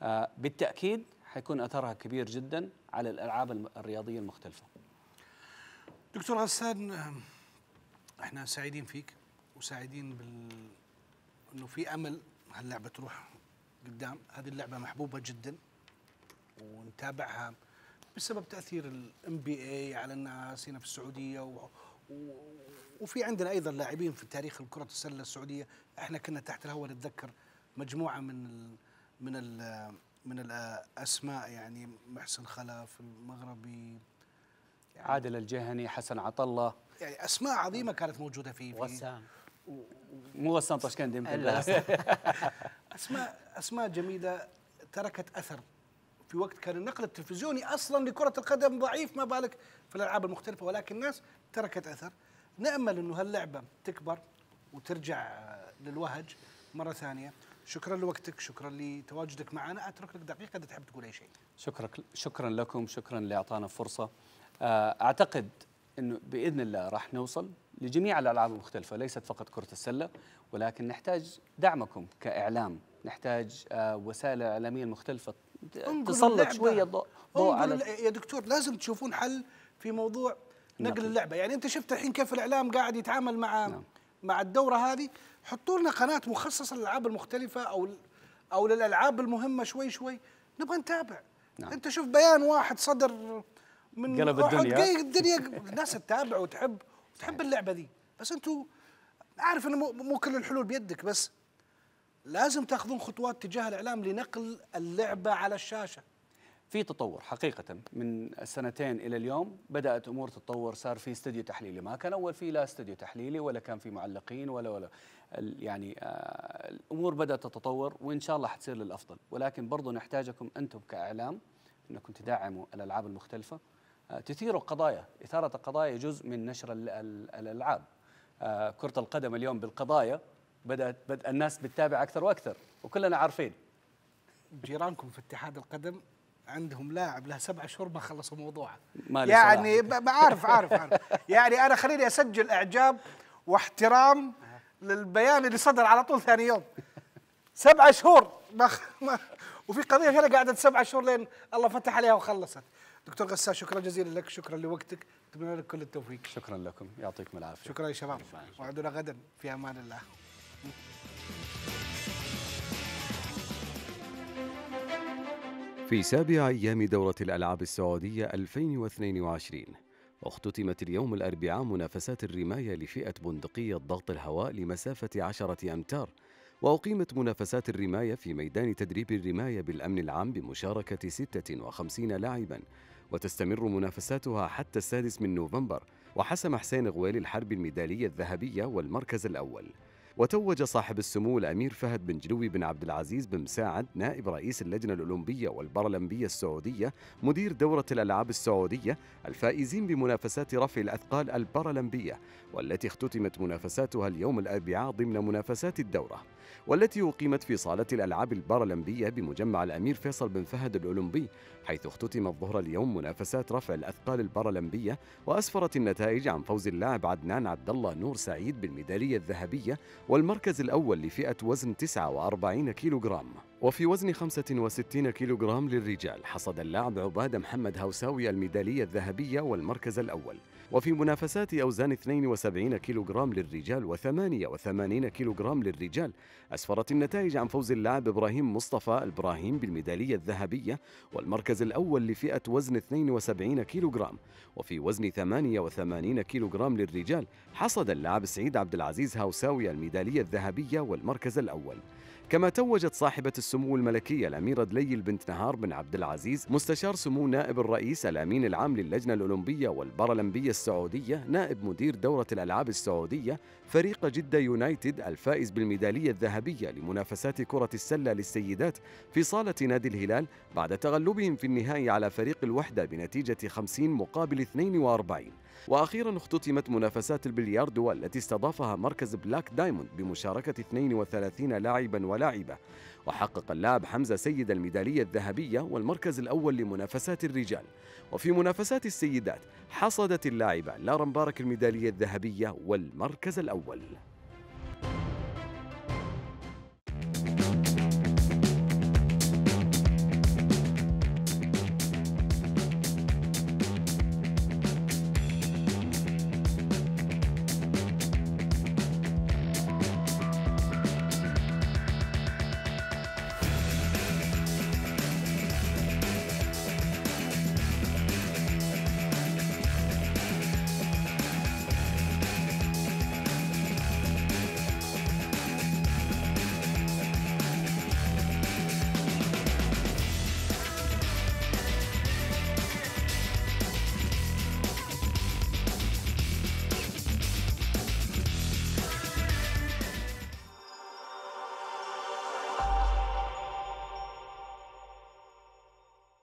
آه، بالتأكيد حيكون أثرها كبير جدا على الألعاب الرياضية المختلفة
دكتور غسان احنا سعيدين فيك وسعيدين بال انه في امل هاللعبه تروح قدام هذه اللعبه محبوبه جدا ونتابعها بسبب تاثير الام بي اي على الناس هنا في السعوديه و... و... وفي عندنا ايضا لاعبين في تاريخ كره السله السعوديه احنا كنا تحت الهواء نتذكر مجموعه من الـ من الـ من الاسماء يعني محسن خلف المغربي يعني عادل
الجهني حسن عطله
يعني اسماء عظيمه كانت موجوده في, في وسام
مو وسام طشكندي يمكن
اسماء اسماء جميله تركت اثر في وقت كان النقل التلفزيوني اصلا لكره القدم ضعيف ما بالك في الالعاب المختلفه ولكن الناس تركت اثر نامل انه هاللعبه تكبر وترجع للوهج مره ثانيه شكرا لوقتك شكرا لتواجدك معنا اترك لك دقيقه اذا تحب تقول اي شيء
شكرا شكرا لكم شكرا لاعطانا فرصه آه، اعتقد انه باذن الله راح نوصل لجميع الالعاب المختلفه ليست فقط كره السله ولكن نحتاج دعمكم كاعلام نحتاج آه، وسائل اعلاميه مختلفه
تسلط شويه ضوء على يا دكتور لازم تشوفون حل في موضوع نقل اللعبه يعني انت شفت الحين كيف الاعلام قاعد يتعامل مع نعم. مع الدوره هذه حطوا لنا قناه مخصصه للالعاب المختلفه او او للالعاب المهمه شوي شوي نبغى نتابع نعم. انت شوف بيان واحد صدر من قلب الدنيا الدنيا الناس تتابع وتحب وتحب اللعبه دي بس أنتوا اعرف انه مو كل الحلول بيدك بس لازم تاخذون خطوات تجاه الاعلام لنقل اللعبه على الشاشه
في تطور حقيقة من السنتين إلى اليوم بدأت أمور تتطور صار في استديو تحليلي ما كان أول في لا استديو تحليلي ولا كان في معلقين ولا ولا يعني آه الأمور بدأت تتطور وإن شاء الله حتصير للأفضل ولكن برضو نحتاجكم أنتم كإعلام أنكم تدعموا الألعاب المختلفة آه تثيروا قضايا إثارة القضايا جزء من نشر الألعاب آه كرة القدم اليوم بالقضايا بدأت بدأ الناس بتتابع أكثر وأكثر وكلنا عارفين
جيرانكم في اتحاد القدم عندهم لاعب له سبع شهور ما خلصوا موضوعه
يعني عارف عارف
عارف يعني انا خليني اسجل اعجاب واحترام للبيان اللي صدر على طول ثاني يوم سبع شهور ما, ما وفي قضيه هنا قعدت سبع شهور لين الله فتح عليها وخلصت دكتور غسان شكرا جزيلا لك شكرا لوقتك اتمنى لك كل التوفيق شكرا لكم يعطيكم العافيه شكرا يا شباب وعدنا غدا في امان الله
في سابع أيام دورة الألعاب السعودية 2022 اختتمت اليوم الأربعاء منافسات الرماية لفئة بندقية ضغط الهواء لمسافة عشرة أمتار وأقيمت منافسات الرماية في ميدان تدريب الرماية بالأمن العام بمشاركة 56 لاعباً وتستمر منافساتها حتى السادس من نوفمبر وحسم حسين غويل الحرب الميدالية الذهبية والمركز الأول وتوج صاحب السمو الأمير فهد بن جلوي بن عبد العزيز بن مساعد نائب رئيس اللجنة الأولمبية والبرلمبيه السعودية مدير دورة الألعاب السعودية الفائزين بمنافسات رفع الأثقال البرلمبيه والتي اختتمت منافساتها اليوم الأربعاء ضمن منافسات الدورة والتي أقيمت في صالة الألعاب البارالمبية بمجمع الأمير فيصل بن فهد الأولمبي حيث اختتمت ظهر اليوم منافسات رفع الأثقال البارالمبية وأسفرت النتائج عن فوز اللاعب عدنان عبد الله نور سعيد بالميدالية الذهبية والمركز الأول لفئة وزن 49 كيلوغرام وفي وزن 65 كيلوغرام للرجال حصد اللاعب عبادة محمد هوساوي الميدالية الذهبية والمركز الأول وفي منافسات أوزان 72 كيلوغرام للرجال و88 كيلوغرام للرجال أسفرت النتائج عن فوز اللاعب إبراهيم مصطفى إبراهيم بالميدالية الذهبية والمركز الأول لفئة وزن 72 كيلوغرام وفي وزن 88 كيلوغرام للرجال حصد اللاعب سعيد عبد العزيز هاوساوي الميدالية الذهبية والمركز الأول كما توجت صاحبة السمو الملكية الأميرة دليل بنت نهار بن عبد العزيز مستشار سمو نائب الرئيس الأمين العام للجنة الأولمبية والبارالمبية السعودية نائب مدير دورة الألعاب السعودية فريق جدة يونايتد الفائز بالميدالية الذهبية لمنافسات كرة السلة للسيدات في صالة نادي الهلال بعد تغلبهم في النهائي على فريق الوحدة بنتيجة 50 مقابل 42 وأخيرا اختتمت منافسات البلياردو التي استضافها مركز بلاك دايموند بمشاركة 32 لاعبا ولاعبة وحقق اللاعب حمزة سيد الميدالية الذهبية والمركز الأول لمنافسات الرجال وفي منافسات السيدات حصدت اللاعبة لارا مبارك الميدالية الذهبية والمركز الأول